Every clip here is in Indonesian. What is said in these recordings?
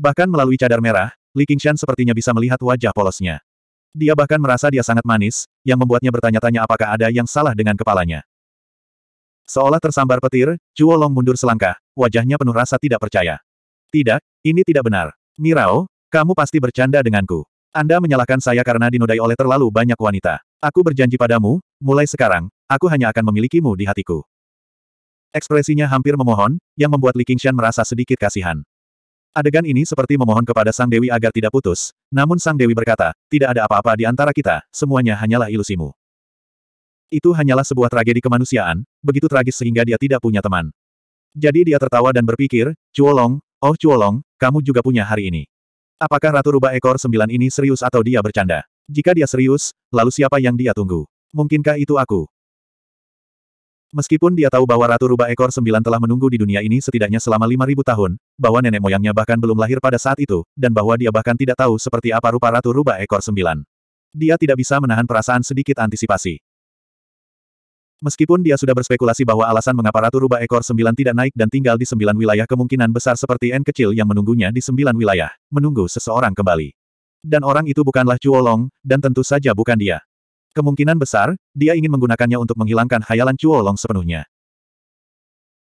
Bahkan melalui cadar merah, Li Qingshan sepertinya bisa melihat wajah polosnya. Dia bahkan merasa dia sangat manis, yang membuatnya bertanya-tanya apakah ada yang salah dengan kepalanya. Seolah tersambar petir, Chuo Long mundur selangkah, wajahnya penuh rasa tidak percaya. Tidak, ini tidak benar. Mirao, kamu pasti bercanda denganku. Anda menyalahkan saya karena dinodai oleh terlalu banyak wanita. Aku berjanji padamu, mulai sekarang, aku hanya akan memilikimu di hatiku. Ekspresinya hampir memohon, yang membuat Li Qingshan merasa sedikit kasihan. Adegan ini seperti memohon kepada Sang Dewi agar tidak putus, namun Sang Dewi berkata, tidak ada apa-apa di antara kita, semuanya hanyalah ilusimu. Itu hanyalah sebuah tragedi kemanusiaan, begitu tragis sehingga dia tidak punya teman. Jadi dia tertawa dan berpikir, Cuolong, oh Cuolong, kamu juga punya hari ini. Apakah Ratu Rubah Ekor Sembilan ini serius atau dia bercanda? Jika dia serius, lalu siapa yang dia tunggu? Mungkinkah itu aku? Meskipun dia tahu bahwa Ratu Rubah Ekor Sembilan telah menunggu di dunia ini setidaknya selama 5.000 tahun, bahwa nenek moyangnya bahkan belum lahir pada saat itu, dan bahwa dia bahkan tidak tahu seperti apa rupa Ratu Rubah Ekor Sembilan. Dia tidak bisa menahan perasaan sedikit antisipasi. Meskipun dia sudah berspekulasi bahwa alasan mengapa Ratu Rubah Ekor Sembilan tidak naik dan tinggal di sembilan wilayah kemungkinan besar seperti N kecil yang menunggunya di sembilan wilayah, menunggu seseorang kembali. Dan orang itu bukanlah Long, dan tentu saja bukan dia. Kemungkinan besar, dia ingin menggunakannya untuk menghilangkan hayalan Cuolong sepenuhnya.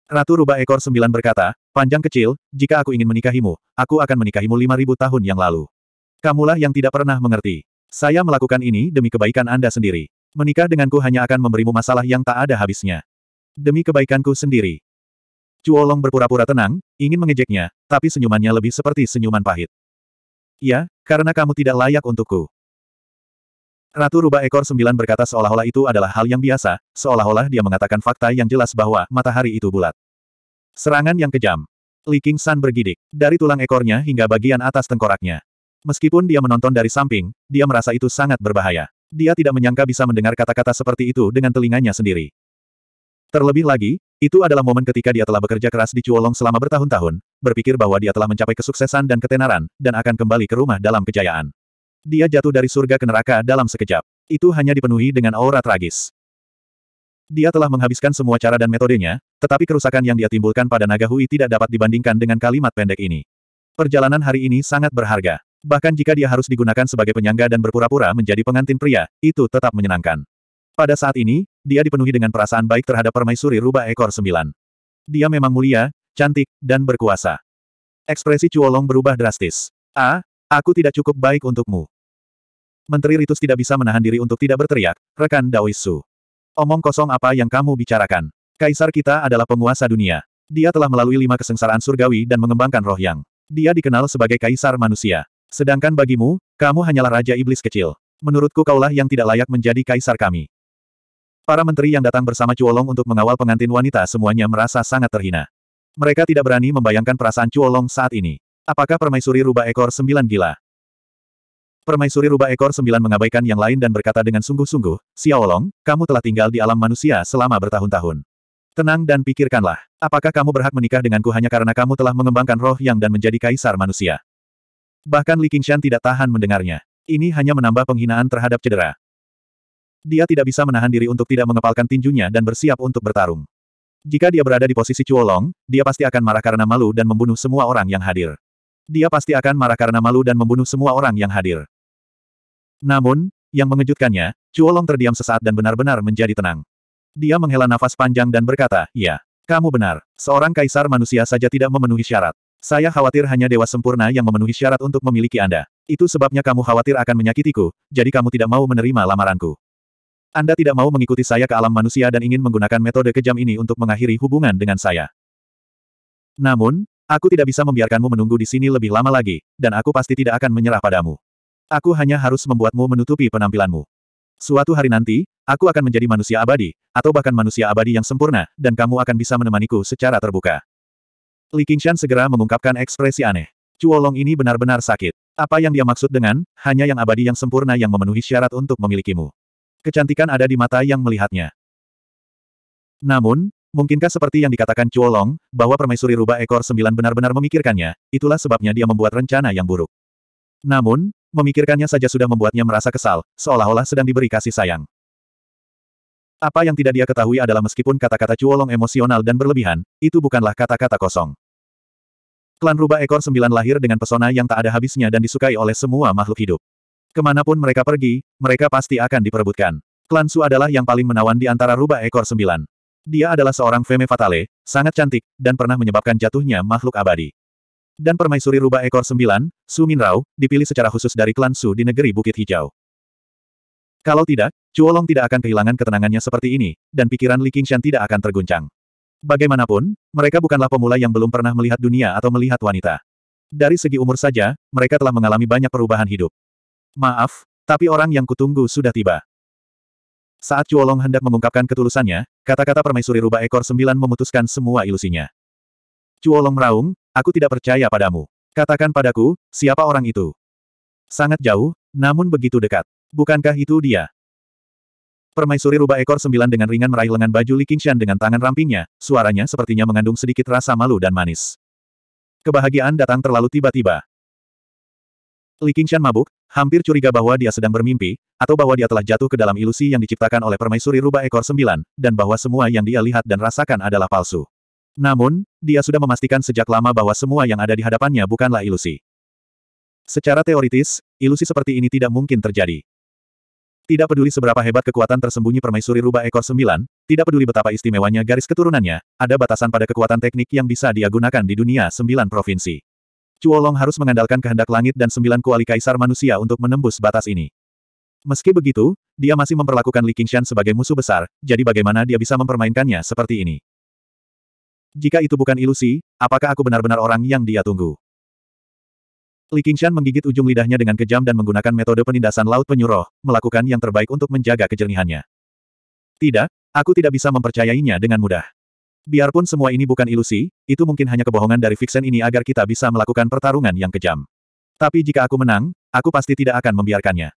Ratu Rubah Ekor Sembilan berkata, Panjang kecil, jika aku ingin menikahimu, aku akan menikahimu lima ribu tahun yang lalu. Kamulah yang tidak pernah mengerti. Saya melakukan ini demi kebaikan Anda sendiri. Menikah denganku hanya akan memberimu masalah yang tak ada habisnya. Demi kebaikanku sendiri. Cuolong berpura-pura tenang, ingin mengejeknya, tapi senyumannya lebih seperti senyuman pahit. Ya, karena kamu tidak layak untukku. Ratu Rubah Ekor Sembilan berkata seolah-olah itu adalah hal yang biasa, seolah-olah dia mengatakan fakta yang jelas bahwa matahari itu bulat. Serangan yang kejam. Li King San bergidik, dari tulang ekornya hingga bagian atas tengkoraknya. Meskipun dia menonton dari samping, dia merasa itu sangat berbahaya. Dia tidak menyangka bisa mendengar kata-kata seperti itu dengan telinganya sendiri. Terlebih lagi, itu adalah momen ketika dia telah bekerja keras di Cuolong selama bertahun-tahun, berpikir bahwa dia telah mencapai kesuksesan dan ketenaran, dan akan kembali ke rumah dalam kejayaan. Dia jatuh dari surga ke neraka dalam sekejap. Itu hanya dipenuhi dengan aura tragis. Dia telah menghabiskan semua cara dan metodenya, tetapi kerusakan yang dia timbulkan pada naga Hui tidak dapat dibandingkan dengan kalimat pendek ini. Perjalanan hari ini sangat berharga. Bahkan jika dia harus digunakan sebagai penyangga dan berpura-pura menjadi pengantin pria, itu tetap menyenangkan. Pada saat ini, dia dipenuhi dengan perasaan baik terhadap permaisuri rubah ekor sembilan. Dia memang mulia, cantik, dan berkuasa. Ekspresi Cuolong berubah drastis. A, ah, aku tidak cukup baik untukmu. Menteri Ritus tidak bisa menahan diri untuk tidak berteriak, rekan Daoisu. Omong kosong apa yang kamu bicarakan. Kaisar kita adalah penguasa dunia. Dia telah melalui lima kesengsaraan surgawi dan mengembangkan roh yang. Dia dikenal sebagai kaisar manusia. Sedangkan bagimu, kamu hanyalah raja iblis kecil. Menurutku kaulah yang tidak layak menjadi kaisar kami. Para menteri yang datang bersama Cuolong untuk mengawal pengantin wanita semuanya merasa sangat terhina. Mereka tidak berani membayangkan perasaan Cuolong saat ini. Apakah permaisuri rubah ekor sembilan gila? Permaisuri rubah ekor sembilan mengabaikan yang lain dan berkata dengan sungguh-sungguh, Xiaolong, kamu telah tinggal di alam manusia selama bertahun-tahun. Tenang dan pikirkanlah, apakah kamu berhak menikah denganku hanya karena kamu telah mengembangkan roh yang dan menjadi kaisar manusia? Bahkan Li Qingshan tidak tahan mendengarnya. Ini hanya menambah penghinaan terhadap cedera. Dia tidak bisa menahan diri untuk tidak mengepalkan tinjunya dan bersiap untuk bertarung. Jika dia berada di posisi Cuolong, dia pasti akan marah karena malu dan membunuh semua orang yang hadir. Dia pasti akan marah karena malu dan membunuh semua orang yang hadir. Namun, yang mengejutkannya, Cuolong terdiam sesaat dan benar-benar menjadi tenang. Dia menghela nafas panjang dan berkata, ya, kamu benar, seorang kaisar manusia saja tidak memenuhi syarat. Saya khawatir hanya dewa sempurna yang memenuhi syarat untuk memiliki Anda. Itu sebabnya kamu khawatir akan menyakitiku, jadi kamu tidak mau menerima lamaranku. Anda tidak mau mengikuti saya ke alam manusia dan ingin menggunakan metode kejam ini untuk mengakhiri hubungan dengan saya. Namun, aku tidak bisa membiarkanmu menunggu di sini lebih lama lagi, dan aku pasti tidak akan menyerah padamu. Aku hanya harus membuatmu menutupi penampilanmu. Suatu hari nanti, aku akan menjadi manusia abadi, atau bahkan manusia abadi yang sempurna, dan kamu akan bisa menemaniku secara terbuka. Li Qingshan segera mengungkapkan ekspresi aneh. Cuolong ini benar-benar sakit. Apa yang dia maksud dengan, hanya yang abadi yang sempurna yang memenuhi syarat untuk memilikimu. Kecantikan ada di mata yang melihatnya. Namun, mungkinkah seperti yang dikatakan Cuolong, bahwa permaisuri rubah ekor sembilan benar-benar memikirkannya, itulah sebabnya dia membuat rencana yang buruk. Namun, memikirkannya saja sudah membuatnya merasa kesal, seolah-olah sedang diberi kasih sayang. Apa yang tidak dia ketahui adalah meskipun kata-kata Cuolong emosional dan berlebihan, itu bukanlah kata-kata kosong. Klan rubah ekor sembilan lahir dengan pesona yang tak ada habisnya dan disukai oleh semua makhluk hidup. Kemanapun mereka pergi, mereka pasti akan diperebutkan. Klan Su adalah yang paling menawan di antara rubah ekor sembilan. Dia adalah seorang femme fatale, sangat cantik, dan pernah menyebabkan jatuhnya makhluk abadi. Dan permaisuri rubah ekor sembilan, Su Rao, dipilih secara khusus dari klan Su di negeri Bukit Hijau. Kalau tidak, Cuolong tidak akan kehilangan ketenangannya seperti ini, dan pikiran Li Qingshan tidak akan terguncang. Bagaimanapun, mereka bukanlah pemula yang belum pernah melihat dunia atau melihat wanita. Dari segi umur saja, mereka telah mengalami banyak perubahan hidup. Maaf, tapi orang yang kutunggu sudah tiba. Saat Cuolong hendak mengungkapkan ketulusannya, kata-kata permaisuri rubah ekor sembilan memutuskan semua ilusinya. Cuolong meraung, Aku tidak percaya padamu. Katakan padaku, siapa orang itu? Sangat jauh, namun begitu dekat. Bukankah itu dia? Permaisuri rubah ekor sembilan dengan ringan meraih lengan baju Li Qingshan dengan tangan rampingnya, suaranya sepertinya mengandung sedikit rasa malu dan manis. Kebahagiaan datang terlalu tiba-tiba. Li Qingshan mabuk, hampir curiga bahwa dia sedang bermimpi, atau bahwa dia telah jatuh ke dalam ilusi yang diciptakan oleh permaisuri rubah ekor sembilan, dan bahwa semua yang dia lihat dan rasakan adalah palsu. Namun, dia sudah memastikan sejak lama bahwa semua yang ada di hadapannya bukanlah ilusi. Secara teoritis, ilusi seperti ini tidak mungkin terjadi. Tidak peduli seberapa hebat kekuatan tersembunyi permaisuri rubah ekor sembilan, tidak peduli betapa istimewanya garis keturunannya, ada batasan pada kekuatan teknik yang bisa dia gunakan di dunia sembilan provinsi. Cuolong harus mengandalkan kehendak langit dan sembilan kuali kaisar manusia untuk menembus batas ini. Meski begitu, dia masih memperlakukan Li Qingshan sebagai musuh besar, jadi bagaimana dia bisa mempermainkannya seperti ini? Jika itu bukan ilusi, apakah aku benar-benar orang yang dia tunggu? Li Qingshan menggigit ujung lidahnya dengan kejam dan menggunakan metode penindasan laut penyuruh, melakukan yang terbaik untuk menjaga kejernihannya. Tidak, aku tidak bisa mempercayainya dengan mudah. Biarpun semua ini bukan ilusi, itu mungkin hanya kebohongan dari Vixen ini agar kita bisa melakukan pertarungan yang kejam. Tapi jika aku menang, aku pasti tidak akan membiarkannya.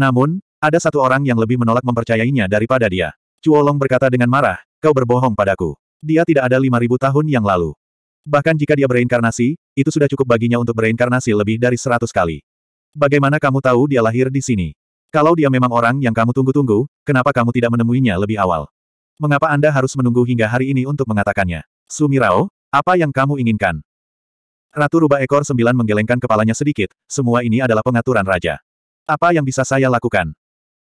Namun, ada satu orang yang lebih menolak mempercayainya daripada dia. Long berkata dengan marah, kau berbohong padaku. Dia tidak ada 5.000 tahun yang lalu. Bahkan jika dia bereinkarnasi, itu sudah cukup baginya untuk bereinkarnasi lebih dari 100 kali. Bagaimana kamu tahu dia lahir di sini? Kalau dia memang orang yang kamu tunggu-tunggu, kenapa kamu tidak menemuinya lebih awal? Mengapa Anda harus menunggu hingga hari ini untuk mengatakannya? Sumirao, apa yang kamu inginkan? Ratu Rubah Ekor Sembilan menggelengkan kepalanya sedikit, semua ini adalah pengaturan raja. Apa yang bisa saya lakukan?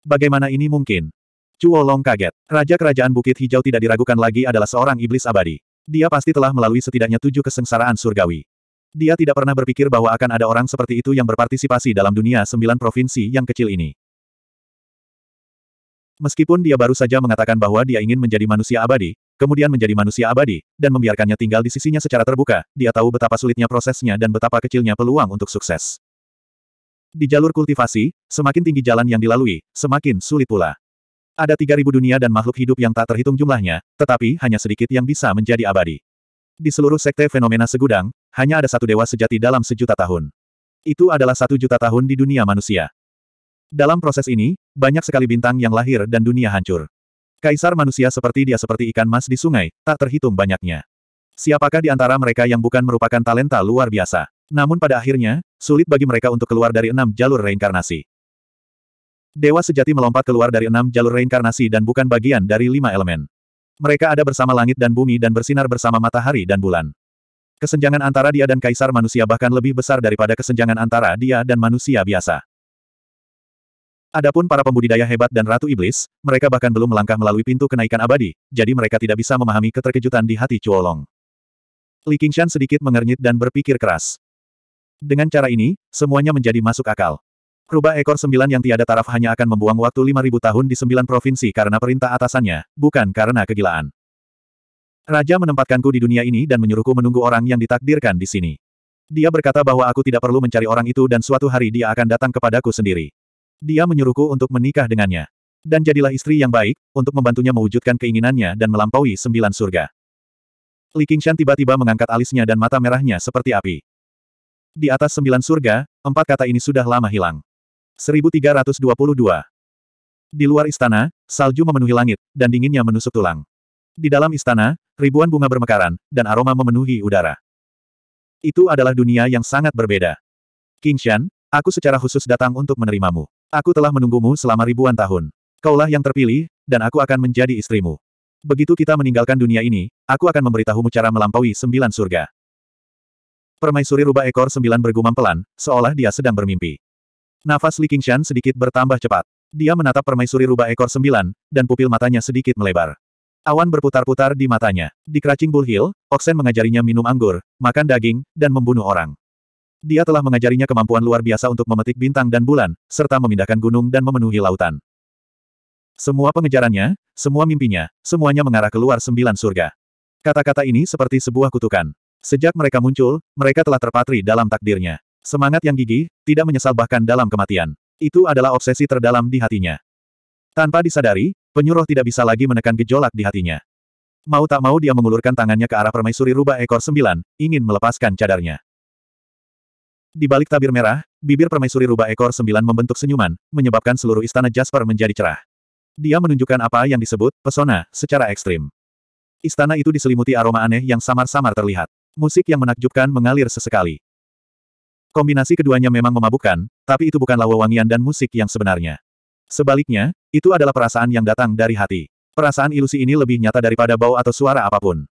Bagaimana ini mungkin? Chuolong kaget. Raja Kerajaan Bukit Hijau tidak diragukan lagi adalah seorang iblis abadi. Dia pasti telah melalui setidaknya tujuh kesengsaraan surgawi. Dia tidak pernah berpikir bahwa akan ada orang seperti itu yang berpartisipasi dalam dunia sembilan provinsi yang kecil ini. Meskipun dia baru saja mengatakan bahwa dia ingin menjadi manusia abadi, kemudian menjadi manusia abadi, dan membiarkannya tinggal di sisinya secara terbuka, dia tahu betapa sulitnya prosesnya dan betapa kecilnya peluang untuk sukses. Di jalur kultivasi, semakin tinggi jalan yang dilalui, semakin sulit pula. Ada tiga ribu dunia dan makhluk hidup yang tak terhitung jumlahnya, tetapi hanya sedikit yang bisa menjadi abadi. Di seluruh sekte fenomena segudang, hanya ada satu dewa sejati dalam sejuta tahun. Itu adalah satu juta tahun di dunia manusia. Dalam proses ini, banyak sekali bintang yang lahir dan dunia hancur. Kaisar manusia seperti dia seperti ikan mas di sungai, tak terhitung banyaknya. Siapakah di antara mereka yang bukan merupakan talenta luar biasa? Namun pada akhirnya, sulit bagi mereka untuk keluar dari enam jalur reinkarnasi. Dewa sejati melompat keluar dari enam jalur reinkarnasi dan bukan bagian dari lima elemen. Mereka ada bersama langit dan bumi dan bersinar bersama matahari dan bulan. Kesenjangan antara dia dan kaisar manusia bahkan lebih besar daripada kesenjangan antara dia dan manusia biasa. Adapun para pembudidaya hebat dan ratu iblis, mereka bahkan belum melangkah melalui pintu kenaikan abadi, jadi mereka tidak bisa memahami keterkejutan di hati Cuolong. Li Qingshan sedikit mengernyit dan berpikir keras. Dengan cara ini, semuanya menjadi masuk akal. Rubah ekor sembilan yang tiada taraf hanya akan membuang waktu lima ribu tahun di sembilan provinsi karena perintah atasannya, bukan karena kegilaan. Raja menempatkanku di dunia ini dan menyuruhku menunggu orang yang ditakdirkan di sini. Dia berkata bahwa aku tidak perlu mencari orang itu dan suatu hari dia akan datang kepadaku sendiri. Dia menyuruhku untuk menikah dengannya. Dan jadilah istri yang baik, untuk membantunya mewujudkan keinginannya dan melampaui sembilan surga. Li Qingshan tiba-tiba mengangkat alisnya dan mata merahnya seperti api. Di atas sembilan surga, empat kata ini sudah lama hilang. 1322. Di luar istana, salju memenuhi langit, dan dinginnya menusuk tulang. Di dalam istana, ribuan bunga bermekaran, dan aroma memenuhi udara. Itu adalah dunia yang sangat berbeda. King Shan, aku secara khusus datang untuk menerimamu. Aku telah menunggumu selama ribuan tahun. Kaulah yang terpilih, dan aku akan menjadi istrimu. Begitu kita meninggalkan dunia ini, aku akan memberitahumu cara melampaui sembilan surga. Permaisuri rubah ekor sembilan bergumam pelan, seolah dia sedang bermimpi. Nafas Li Qingshan sedikit bertambah cepat. Dia menatap permaisuri rubah ekor sembilan, dan pupil matanya sedikit melebar. Awan berputar-putar di matanya. Di Kracing Bull Hill, Oksen mengajarinya minum anggur, makan daging, dan membunuh orang. Dia telah mengajarinya kemampuan luar biasa untuk memetik bintang dan bulan, serta memindahkan gunung dan memenuhi lautan. Semua pengejarannya, semua mimpinya, semuanya mengarah keluar sembilan surga. Kata-kata ini seperti sebuah kutukan. Sejak mereka muncul, mereka telah terpatri dalam takdirnya. Semangat yang gigih, tidak menyesal bahkan dalam kematian. Itu adalah obsesi terdalam di hatinya. Tanpa disadari, penyuruh tidak bisa lagi menekan gejolak di hatinya. Mau tak mau dia mengulurkan tangannya ke arah permaisuri rubah ekor sembilan, ingin melepaskan cadarnya. Di balik tabir merah, bibir permaisuri rubah ekor sembilan membentuk senyuman, menyebabkan seluruh istana Jasper menjadi cerah. Dia menunjukkan apa yang disebut pesona secara ekstrim. Istana itu diselimuti aroma aneh yang samar-samar terlihat. Musik yang menakjubkan mengalir sesekali. Kombinasi keduanya memang memabukkan, tapi itu bukanlah wewangian dan musik yang sebenarnya. Sebaliknya, itu adalah perasaan yang datang dari hati. Perasaan ilusi ini lebih nyata daripada bau atau suara apapun.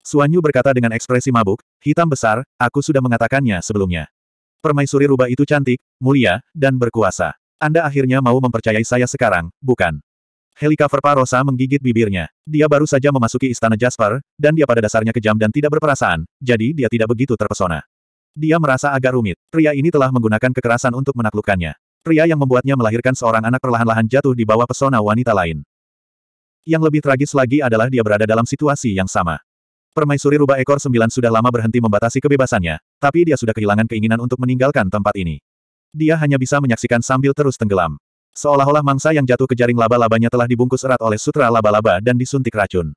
Suanyu berkata dengan ekspresi mabuk, hitam besar, aku sudah mengatakannya sebelumnya. Permaisuri rubah itu cantik, mulia, dan berkuasa. Anda akhirnya mau mempercayai saya sekarang, bukan? Helika Verparosa menggigit bibirnya. Dia baru saja memasuki istana Jasper, dan dia pada dasarnya kejam dan tidak berperasaan, jadi dia tidak begitu terpesona. Dia merasa agak rumit. Pria ini telah menggunakan kekerasan untuk menaklukkannya. Pria yang membuatnya melahirkan seorang anak perlahan-lahan jatuh di bawah pesona wanita lain. Yang lebih tragis lagi adalah dia berada dalam situasi yang sama. Permaisuri rubah ekor sembilan sudah lama berhenti membatasi kebebasannya, tapi dia sudah kehilangan keinginan untuk meninggalkan tempat ini. Dia hanya bisa menyaksikan sambil terus tenggelam. Seolah-olah mangsa yang jatuh ke jaring laba-labanya telah dibungkus erat oleh sutra laba-laba dan disuntik racun.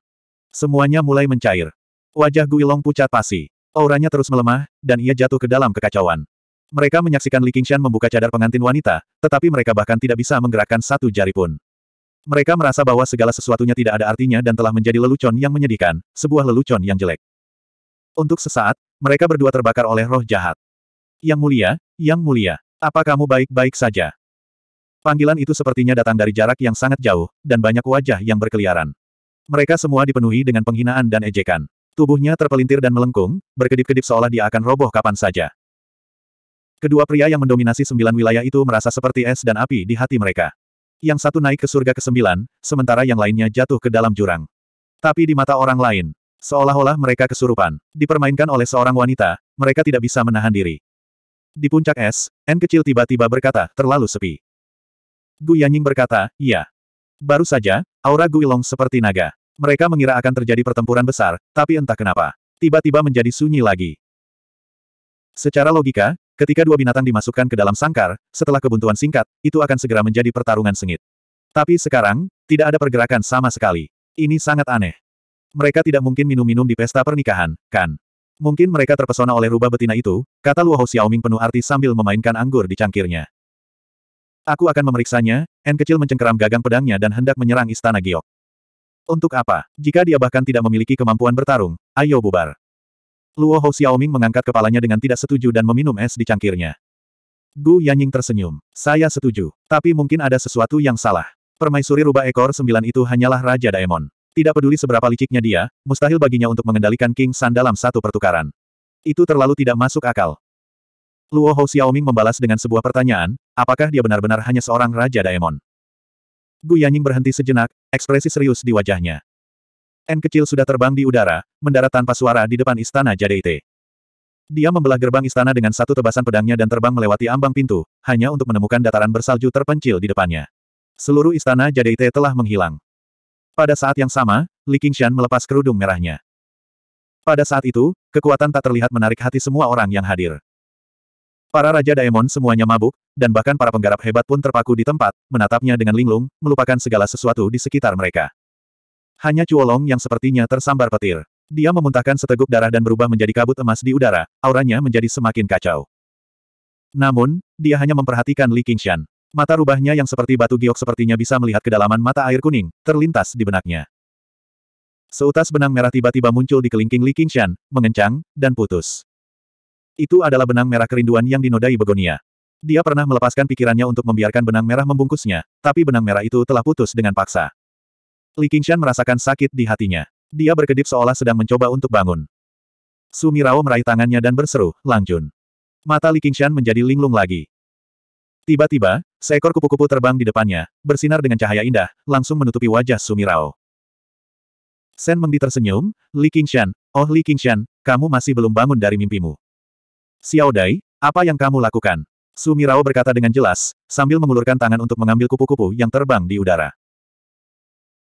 Semuanya mulai mencair. Wajah Guilong pucat pasi. Auranya terus melemah, dan ia jatuh ke dalam kekacauan. Mereka menyaksikan Li Qingshan membuka cadar pengantin wanita, tetapi mereka bahkan tidak bisa menggerakkan satu jari pun. Mereka merasa bahwa segala sesuatunya tidak ada artinya dan telah menjadi lelucon yang menyedihkan, sebuah lelucon yang jelek. Untuk sesaat, mereka berdua terbakar oleh roh jahat. Yang mulia, yang mulia, apa kamu baik-baik saja? Panggilan itu sepertinya datang dari jarak yang sangat jauh, dan banyak wajah yang berkeliaran. Mereka semua dipenuhi dengan penghinaan dan ejekan. Tubuhnya terpelintir dan melengkung, berkedip-kedip seolah dia akan roboh kapan saja. Kedua pria yang mendominasi sembilan wilayah itu merasa seperti es dan api di hati mereka. Yang satu naik ke surga kesembilan, sementara yang lainnya jatuh ke dalam jurang. Tapi di mata orang lain, seolah-olah mereka kesurupan. Dipermainkan oleh seorang wanita, mereka tidak bisa menahan diri. Di puncak es, N kecil tiba-tiba berkata, terlalu sepi. Gu Yanying berkata, iya. Baru saja, aura Gu Ilong seperti naga. Mereka mengira akan terjadi pertempuran besar, tapi entah kenapa. Tiba-tiba menjadi sunyi lagi. Secara logika, ketika dua binatang dimasukkan ke dalam sangkar, setelah kebuntuan singkat, itu akan segera menjadi pertarungan sengit. Tapi sekarang, tidak ada pergerakan sama sekali. Ini sangat aneh. Mereka tidak mungkin minum-minum di pesta pernikahan, kan? Mungkin mereka terpesona oleh rubah betina itu, kata Luo Xiaoming penuh arti sambil memainkan anggur di cangkirnya. Aku akan memeriksanya, N kecil mencengkeram gagang pedangnya dan hendak menyerang istana giok. Untuk apa? Jika dia bahkan tidak memiliki kemampuan bertarung, ayo bubar. Luo Hou Xiaoming mengangkat kepalanya dengan tidak setuju dan meminum es di cangkirnya. Gu Yanying tersenyum. Saya setuju. Tapi mungkin ada sesuatu yang salah. Permaisuri rubah ekor sembilan itu hanyalah Raja Daemon. Tidak peduli seberapa liciknya dia, mustahil baginya untuk mengendalikan King San dalam satu pertukaran. Itu terlalu tidak masuk akal. Luo Hou Xiaoming membalas dengan sebuah pertanyaan, apakah dia benar-benar hanya seorang Raja Daemon? Gu Yanying berhenti sejenak, ekspresi serius di wajahnya. N kecil sudah terbang di udara, mendarat tanpa suara di depan istana Jadeite. Dia membelah gerbang istana dengan satu tebasan pedangnya dan terbang melewati ambang pintu, hanya untuk menemukan dataran bersalju terpencil di depannya. Seluruh istana Jadeite telah menghilang. Pada saat yang sama, Li Qingshan melepas kerudung merahnya. Pada saat itu, kekuatan tak terlihat menarik hati semua orang yang hadir. Para Raja Daemon semuanya mabuk, dan bahkan para penggarap hebat pun terpaku di tempat, menatapnya dengan linglung, melupakan segala sesuatu di sekitar mereka. Hanya Cuolong yang sepertinya tersambar petir. Dia memuntahkan seteguk darah dan berubah menjadi kabut emas di udara, auranya menjadi semakin kacau. Namun, dia hanya memperhatikan Li Qingshan. Mata rubahnya yang seperti batu giok sepertinya bisa melihat kedalaman mata air kuning, terlintas di benaknya. Seutas benang merah tiba-tiba muncul di kelingking Li Qingshan, mengencang, dan putus. Itu adalah benang merah kerinduan yang dinodai Begonia. Dia pernah melepaskan pikirannya untuk membiarkan benang merah membungkusnya, tapi benang merah itu telah putus dengan paksa. Li Qingshan merasakan sakit di hatinya. Dia berkedip seolah sedang mencoba untuk bangun. Sumirao meraih tangannya dan berseru, Langjun. Mata Li Qingshan menjadi linglung lagi. Tiba-tiba, seekor kupu-kupu terbang di depannya, bersinar dengan cahaya indah, langsung menutupi wajah Sumirao. Sen Mengdi tersenyum, Li Qingshan, oh Li Qingshan, kamu masih belum bangun dari mimpimu. Xiao Dai, apa yang kamu lakukan? Sumirao berkata dengan jelas, sambil mengulurkan tangan untuk mengambil kupu-kupu yang terbang di udara.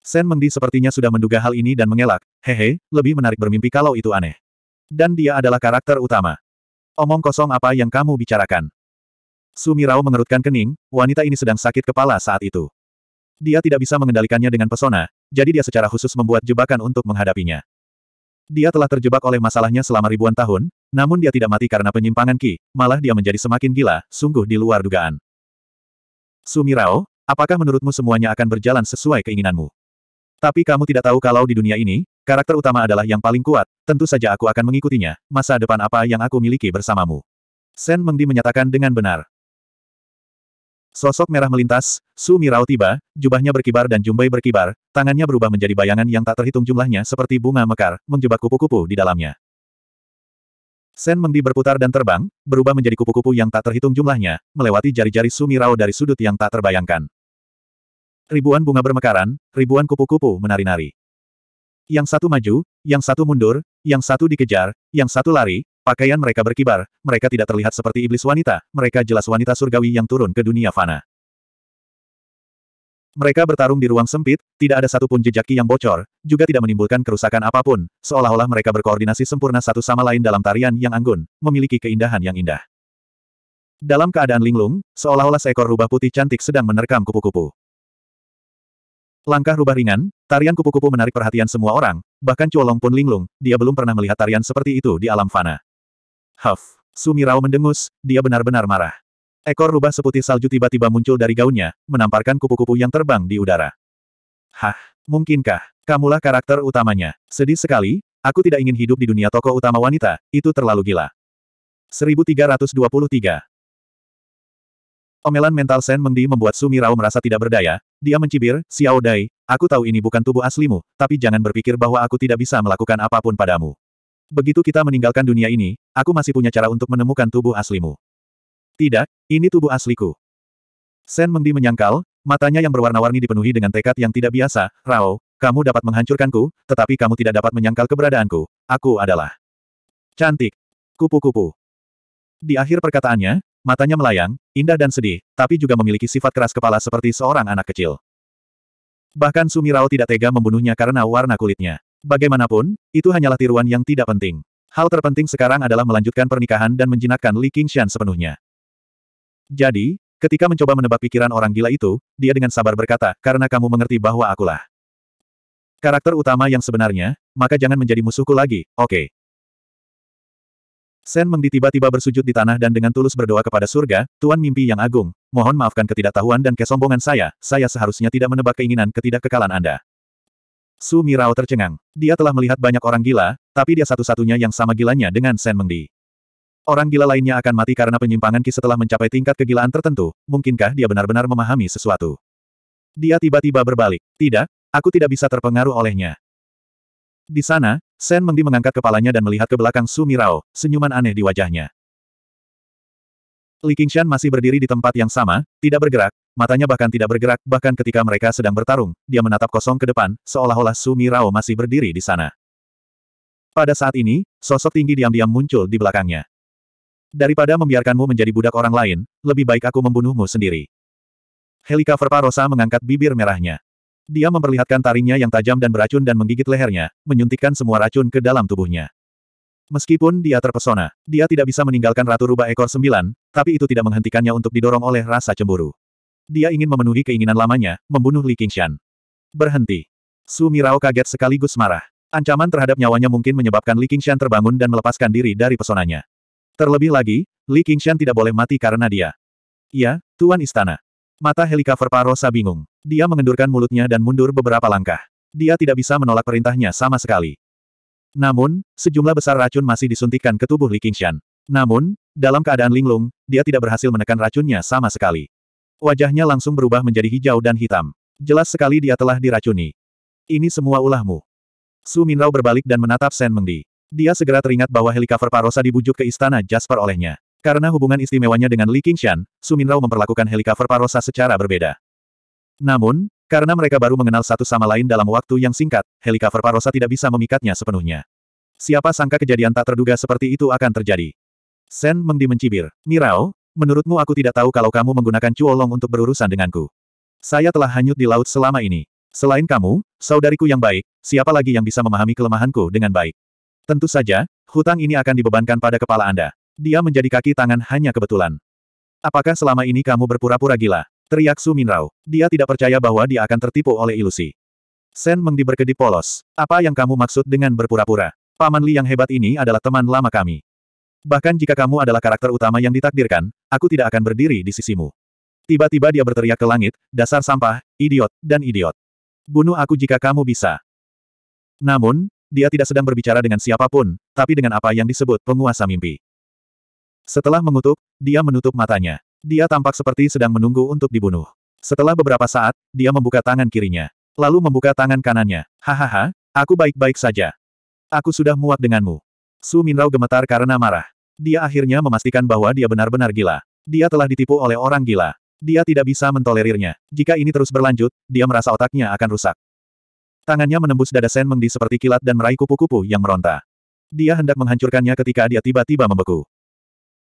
Sen Mengdi sepertinya sudah menduga hal ini dan mengelak, hehe, lebih menarik bermimpi kalau itu aneh. Dan dia adalah karakter utama. Omong kosong apa yang kamu bicarakan? Sumirao mengerutkan kening, wanita ini sedang sakit kepala saat itu. Dia tidak bisa mengendalikannya dengan pesona, jadi dia secara khusus membuat jebakan untuk menghadapinya. Dia telah terjebak oleh masalahnya selama ribuan tahun, namun dia tidak mati karena penyimpangan Ki, malah dia menjadi semakin gila, sungguh di luar dugaan. Sumirao, apakah menurutmu semuanya akan berjalan sesuai keinginanmu? Tapi kamu tidak tahu kalau di dunia ini, karakter utama adalah yang paling kuat, tentu saja aku akan mengikutinya, masa depan apa yang aku miliki bersamamu. Sen Mengdi menyatakan dengan benar. Sosok merah melintas, Su Mirao tiba, jubahnya berkibar dan jumbai berkibar, tangannya berubah menjadi bayangan yang tak terhitung jumlahnya seperti bunga mekar, menjebak kupu-kupu di dalamnya. Sen Mengdi berputar dan terbang, berubah menjadi kupu-kupu yang tak terhitung jumlahnya, melewati jari-jari Sumirao dari sudut yang tak terbayangkan. Ribuan bunga bermekaran, ribuan kupu-kupu menari-nari. Yang satu maju, yang satu mundur, yang satu dikejar, yang satu lari, pakaian mereka berkibar, mereka tidak terlihat seperti iblis wanita, mereka jelas wanita surgawi yang turun ke dunia fana. Mereka bertarung di ruang sempit, tidak ada satupun jejak yang bocor, juga tidak menimbulkan kerusakan apapun, seolah-olah mereka berkoordinasi sempurna satu sama lain dalam tarian yang anggun, memiliki keindahan yang indah. Dalam keadaan linglung, seolah-olah seekor rubah putih cantik sedang menerkam kupu-kupu. Langkah rubah ringan, tarian kupu-kupu menarik perhatian semua orang, bahkan Cuolong pun linglung, dia belum pernah melihat tarian seperti itu di alam fana. Huff, Sumirao mendengus, dia benar-benar marah. Ekor rubah seputih salju tiba-tiba muncul dari gaunnya, menamparkan kupu-kupu yang terbang di udara. Hah, mungkinkah? Kamulah karakter utamanya. Sedih sekali, aku tidak ingin hidup di dunia toko utama wanita, itu terlalu gila. 1323 Omelan mental Sen Mengdi membuat Sumi Rao merasa tidak berdaya, dia mencibir, Xiao Dai, aku tahu ini bukan tubuh aslimu, tapi jangan berpikir bahwa aku tidak bisa melakukan apapun padamu. Begitu kita meninggalkan dunia ini, aku masih punya cara untuk menemukan tubuh aslimu. Tidak, ini tubuh asliku. Sen Mengdi menyangkal, matanya yang berwarna-warni dipenuhi dengan tekad yang tidak biasa, Rao, kamu dapat menghancurkanku, tetapi kamu tidak dapat menyangkal keberadaanku. Aku adalah cantik. Kupu-kupu. Di akhir perkataannya, matanya melayang, indah dan sedih, tapi juga memiliki sifat keras kepala seperti seorang anak kecil. Bahkan Sumirao tidak tega membunuhnya karena warna kulitnya. Bagaimanapun, itu hanyalah tiruan yang tidak penting. Hal terpenting sekarang adalah melanjutkan pernikahan dan menjinakkan Li Qingshan sepenuhnya. Jadi, ketika mencoba menebak pikiran orang gila itu, dia dengan sabar berkata, karena kamu mengerti bahwa akulah karakter utama yang sebenarnya, maka jangan menjadi musuhku lagi, oke. Okay. Sen Mengdi tiba-tiba bersujud di tanah dan dengan tulus berdoa kepada surga, Tuan mimpi yang agung, mohon maafkan ketidaktahuan dan kesombongan saya, saya seharusnya tidak menebak keinginan ketidakkekalan Anda. Su Mirao tercengang. Dia telah melihat banyak orang gila, tapi dia satu-satunya yang sama gilanya dengan Sen Mengdi. Orang gila lainnya akan mati karena penyimpangan Ki setelah mencapai tingkat kegilaan tertentu, mungkinkah dia benar-benar memahami sesuatu? Dia tiba-tiba berbalik. Tidak, aku tidak bisa terpengaruh olehnya. Di sana, Sen Mengdi mengangkat kepalanya dan melihat ke belakang Su Mirao, senyuman aneh di wajahnya. Li Qingshan masih berdiri di tempat yang sama, tidak bergerak, matanya bahkan tidak bergerak, bahkan ketika mereka sedang bertarung, dia menatap kosong ke depan, seolah-olah Su Mirao masih berdiri di sana. Pada saat ini, sosok tinggi diam-diam muncul di belakangnya. Daripada membiarkanmu menjadi budak orang lain, lebih baik aku membunuhmu sendiri. Helika Verparosa mengangkat bibir merahnya. Dia memperlihatkan taringnya yang tajam dan beracun dan menggigit lehernya, menyuntikkan semua racun ke dalam tubuhnya. Meskipun dia terpesona, dia tidak bisa meninggalkan Ratu Rubah Ekor Sembilan, tapi itu tidak menghentikannya untuk didorong oleh rasa cemburu. Dia ingin memenuhi keinginan lamanya, membunuh Li Qingshan. Berhenti. Su Mirao kaget sekaligus marah. Ancaman terhadap nyawanya mungkin menyebabkan Li Qingshan terbangun dan melepaskan diri dari pesonanya. Terlebih lagi, Li Qingshan tidak boleh mati karena dia. Ya, Tuan Istana. Mata Helikopter Parosa bingung. Dia mengendurkan mulutnya dan mundur beberapa langkah. Dia tidak bisa menolak perintahnya sama sekali. Namun, sejumlah besar racun masih disuntikkan ke tubuh Li Qingshan. Namun, dalam keadaan linglung, dia tidak berhasil menekan racunnya sama sekali. Wajahnya langsung berubah menjadi hijau dan hitam. Jelas sekali dia telah diracuni. Ini semua ulahmu. Su Minrao berbalik dan menatap Shen Mengdi. Dia segera teringat bahwa helikopter Parosa dibujuk ke istana Jasper olehnya. Karena hubungan istimewanya dengan Li Qingshan, Suminrao memperlakukan helikopter Parosa secara berbeda. Namun, karena mereka baru mengenal satu sama lain dalam waktu yang singkat, helikopter Parosa tidak bisa memikatnya sepenuhnya. Siapa sangka kejadian tak terduga seperti itu akan terjadi. Sen Mengdi mencibir. Mirao, menurutmu aku tidak tahu kalau kamu menggunakan Cuolong untuk berurusan denganku. Saya telah hanyut di laut selama ini. Selain kamu, saudariku yang baik, siapa lagi yang bisa memahami kelemahanku dengan baik? Tentu saja, hutang ini akan dibebankan pada kepala Anda. Dia menjadi kaki tangan hanya kebetulan. Apakah selama ini kamu berpura-pura gila? Teriak Su Rao. Dia tidak percaya bahwa dia akan tertipu oleh ilusi. Sen Meng diberkedip polos. Apa yang kamu maksud dengan berpura-pura? Paman Li yang hebat ini adalah teman lama kami. Bahkan jika kamu adalah karakter utama yang ditakdirkan, aku tidak akan berdiri di sisimu. Tiba-tiba dia berteriak ke langit, dasar sampah, idiot, dan idiot. Bunuh aku jika kamu bisa. Namun, dia tidak sedang berbicara dengan siapapun, tapi dengan apa yang disebut penguasa mimpi. Setelah mengutuk, dia menutup matanya. Dia tampak seperti sedang menunggu untuk dibunuh. Setelah beberapa saat, dia membuka tangan kirinya. Lalu membuka tangan kanannya. Hahaha, aku baik-baik saja. Aku sudah muak denganmu. Su Minrao gemetar karena marah. Dia akhirnya memastikan bahwa dia benar-benar gila. Dia telah ditipu oleh orang gila. Dia tidak bisa mentolerirnya. Jika ini terus berlanjut, dia merasa otaknya akan rusak. Tangannya menembus dada Sen Mengdi seperti kilat dan meraih kupu-kupu yang meronta. Dia hendak menghancurkannya ketika dia tiba-tiba membeku.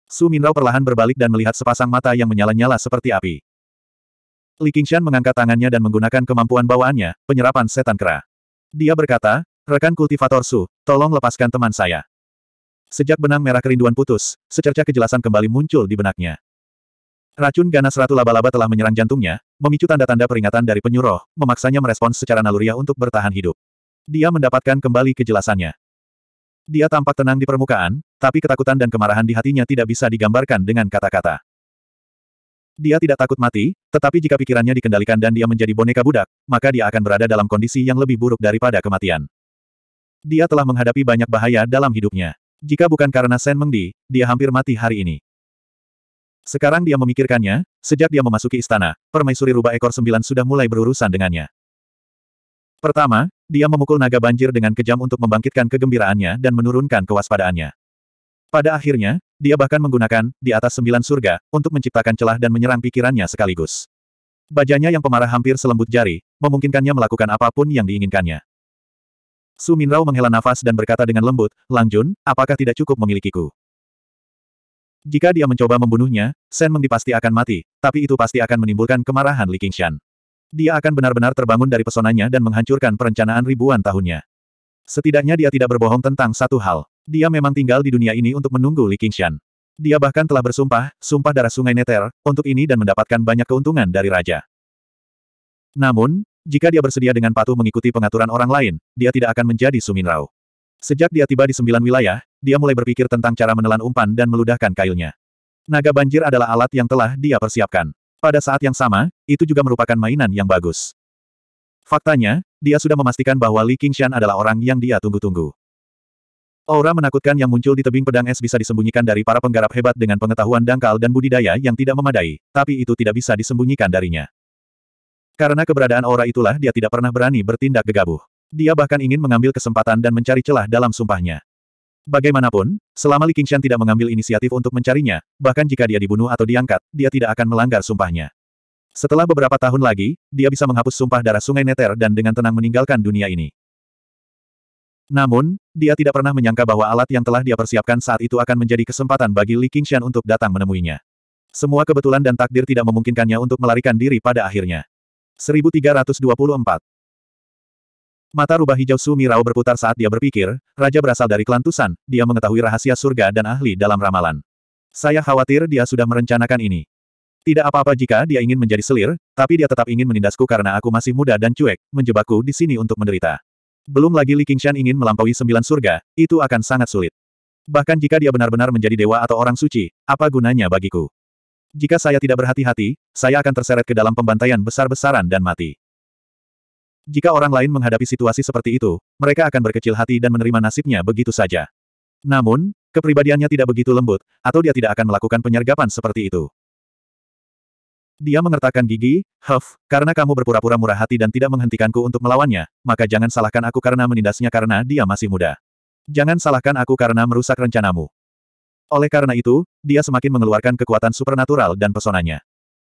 Su Minrao perlahan berbalik dan melihat sepasang mata yang menyala-nyala seperti api. Li Qingshan mengangkat tangannya dan menggunakan kemampuan bawaannya, penyerapan setan kera. Dia berkata, rekan kultivator Su, tolong lepaskan teman saya. Sejak benang merah kerinduan putus, secerca kejelasan kembali muncul di benaknya. Racun ganas Ratu Laba-Laba telah menyerang jantungnya, memicu tanda-tanda peringatan dari penyuruh, memaksanya merespons secara naluriah untuk bertahan hidup. Dia mendapatkan kembali kejelasannya. Dia tampak tenang di permukaan, tapi ketakutan dan kemarahan di hatinya tidak bisa digambarkan dengan kata-kata. Dia tidak takut mati, tetapi jika pikirannya dikendalikan dan dia menjadi boneka budak, maka dia akan berada dalam kondisi yang lebih buruk daripada kematian. Dia telah menghadapi banyak bahaya dalam hidupnya. Jika bukan karena Sen Mengdi, dia hampir mati hari ini. Sekarang dia memikirkannya, sejak dia memasuki istana, permaisuri rubah ekor sembilan sudah mulai berurusan dengannya. Pertama, dia memukul naga banjir dengan kejam untuk membangkitkan kegembiraannya dan menurunkan kewaspadaannya. Pada akhirnya, dia bahkan menggunakan, di atas sembilan surga, untuk menciptakan celah dan menyerang pikirannya sekaligus. Bajanya yang pemarah hampir selembut jari, memungkinkannya melakukan apapun yang diinginkannya. Su Minrao menghela nafas dan berkata dengan lembut, Langjun, apakah tidak cukup memilikiku? Jika dia mencoba membunuhnya, Shen Meng pasti akan mati, tapi itu pasti akan menimbulkan kemarahan Li Qingshan. Dia akan benar-benar terbangun dari pesonanya dan menghancurkan perencanaan ribuan tahunnya. Setidaknya dia tidak berbohong tentang satu hal. Dia memang tinggal di dunia ini untuk menunggu Li Qingshan. Dia bahkan telah bersumpah, sumpah darah sungai Neter, untuk ini dan mendapatkan banyak keuntungan dari raja. Namun, jika dia bersedia dengan patuh mengikuti pengaturan orang lain, dia tidak akan menjadi Suminrau. Sejak dia tiba di sembilan wilayah, dia mulai berpikir tentang cara menelan umpan dan meludahkan kailnya. Naga banjir adalah alat yang telah dia persiapkan. Pada saat yang sama, itu juga merupakan mainan yang bagus. Faktanya, dia sudah memastikan bahwa Li Qingshan adalah orang yang dia tunggu-tunggu. Aura menakutkan yang muncul di tebing pedang es bisa disembunyikan dari para penggarap hebat dengan pengetahuan dangkal dan budidaya yang tidak memadai, tapi itu tidak bisa disembunyikan darinya. Karena keberadaan aura itulah dia tidak pernah berani bertindak gegabah. Dia bahkan ingin mengambil kesempatan dan mencari celah dalam sumpahnya. Bagaimanapun, selama Li Qingshan tidak mengambil inisiatif untuk mencarinya, bahkan jika dia dibunuh atau diangkat, dia tidak akan melanggar sumpahnya. Setelah beberapa tahun lagi, dia bisa menghapus sumpah darah sungai Neter dan dengan tenang meninggalkan dunia ini. Namun, dia tidak pernah menyangka bahwa alat yang telah dia persiapkan saat itu akan menjadi kesempatan bagi Li Qingshan untuk datang menemuinya. Semua kebetulan dan takdir tidak memungkinkannya untuk melarikan diri pada akhirnya. 1324 Mata rubah hijau Rao berputar saat dia berpikir, Raja berasal dari Kelantusan. dia mengetahui rahasia surga dan ahli dalam ramalan. Saya khawatir dia sudah merencanakan ini. Tidak apa-apa jika dia ingin menjadi selir, tapi dia tetap ingin menindasku karena aku masih muda dan cuek, menjebakku di sini untuk menderita. Belum lagi Li Qingshan ingin melampaui sembilan surga, itu akan sangat sulit. Bahkan jika dia benar-benar menjadi dewa atau orang suci, apa gunanya bagiku? Jika saya tidak berhati-hati, saya akan terseret ke dalam pembantaian besar-besaran dan mati. Jika orang lain menghadapi situasi seperti itu, mereka akan berkecil hati dan menerima nasibnya begitu saja. Namun, kepribadiannya tidak begitu lembut, atau dia tidak akan melakukan penyergapan seperti itu. Dia mengertakkan gigi, Huff, karena kamu berpura-pura murah hati dan tidak menghentikanku untuk melawannya, maka jangan salahkan aku karena menindasnya karena dia masih muda. Jangan salahkan aku karena merusak rencanamu. Oleh karena itu, dia semakin mengeluarkan kekuatan supernatural dan pesonanya.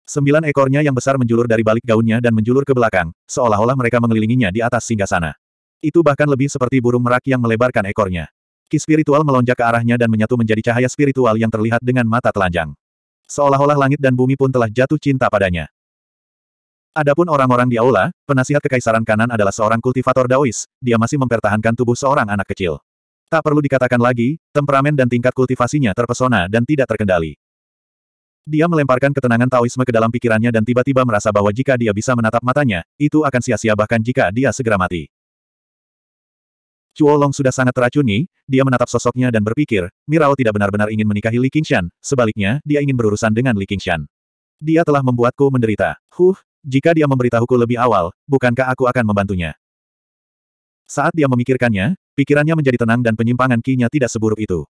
Sembilan ekornya yang besar menjulur dari balik gaunnya dan menjulur ke belakang, seolah-olah mereka mengelilinginya di atas singgasana. Itu bahkan lebih seperti burung merak yang melebarkan ekornya. Ki spiritual melonjak ke arahnya dan menyatu menjadi cahaya spiritual yang terlihat dengan mata telanjang. Seolah-olah langit dan bumi pun telah jatuh cinta padanya. Adapun orang-orang di aula, penasihat kekaisaran kanan adalah seorang kultivator Daois, dia masih mempertahankan tubuh seorang anak kecil. Tak perlu dikatakan lagi, temperamen dan tingkat kultivasinya terpesona dan tidak terkendali. Dia melemparkan ketenangan Taoisme ke dalam pikirannya dan tiba-tiba merasa bahwa jika dia bisa menatap matanya, itu akan sia-sia bahkan jika dia segera mati. Chuo sudah sangat teracuni, dia menatap sosoknya dan berpikir, Mirao tidak benar-benar ingin menikahi Li Qingshan, sebaliknya, dia ingin berurusan dengan Li Qingshan. Dia telah membuatku menderita. Huh, jika dia memberitahuku lebih awal, bukankah aku akan membantunya? Saat dia memikirkannya, pikirannya menjadi tenang dan penyimpangan kinya tidak seburuk itu.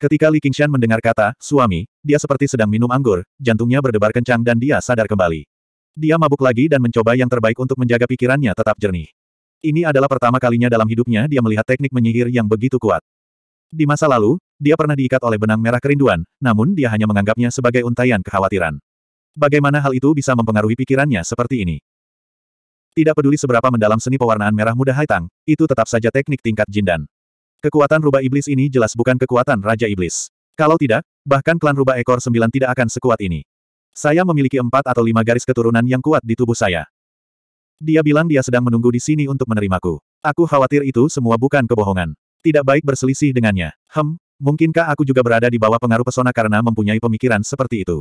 Ketika Li Qingshan mendengar kata, suami, dia seperti sedang minum anggur, jantungnya berdebar kencang dan dia sadar kembali. Dia mabuk lagi dan mencoba yang terbaik untuk menjaga pikirannya tetap jernih. Ini adalah pertama kalinya dalam hidupnya dia melihat teknik menyihir yang begitu kuat. Di masa lalu, dia pernah diikat oleh benang merah kerinduan, namun dia hanya menganggapnya sebagai untaian kekhawatiran. Bagaimana hal itu bisa mempengaruhi pikirannya seperti ini? Tidak peduli seberapa mendalam seni pewarnaan merah muda Haitang, itu tetap saja teknik tingkat jindan. Kekuatan rubah iblis ini jelas bukan kekuatan Raja Iblis. Kalau tidak, bahkan klan rubah ekor sembilan tidak akan sekuat ini. Saya memiliki empat atau lima garis keturunan yang kuat di tubuh saya. Dia bilang dia sedang menunggu di sini untuk menerimaku. Aku khawatir itu semua bukan kebohongan. Tidak baik berselisih dengannya. Hem, mungkinkah aku juga berada di bawah pengaruh pesona karena mempunyai pemikiran seperti itu?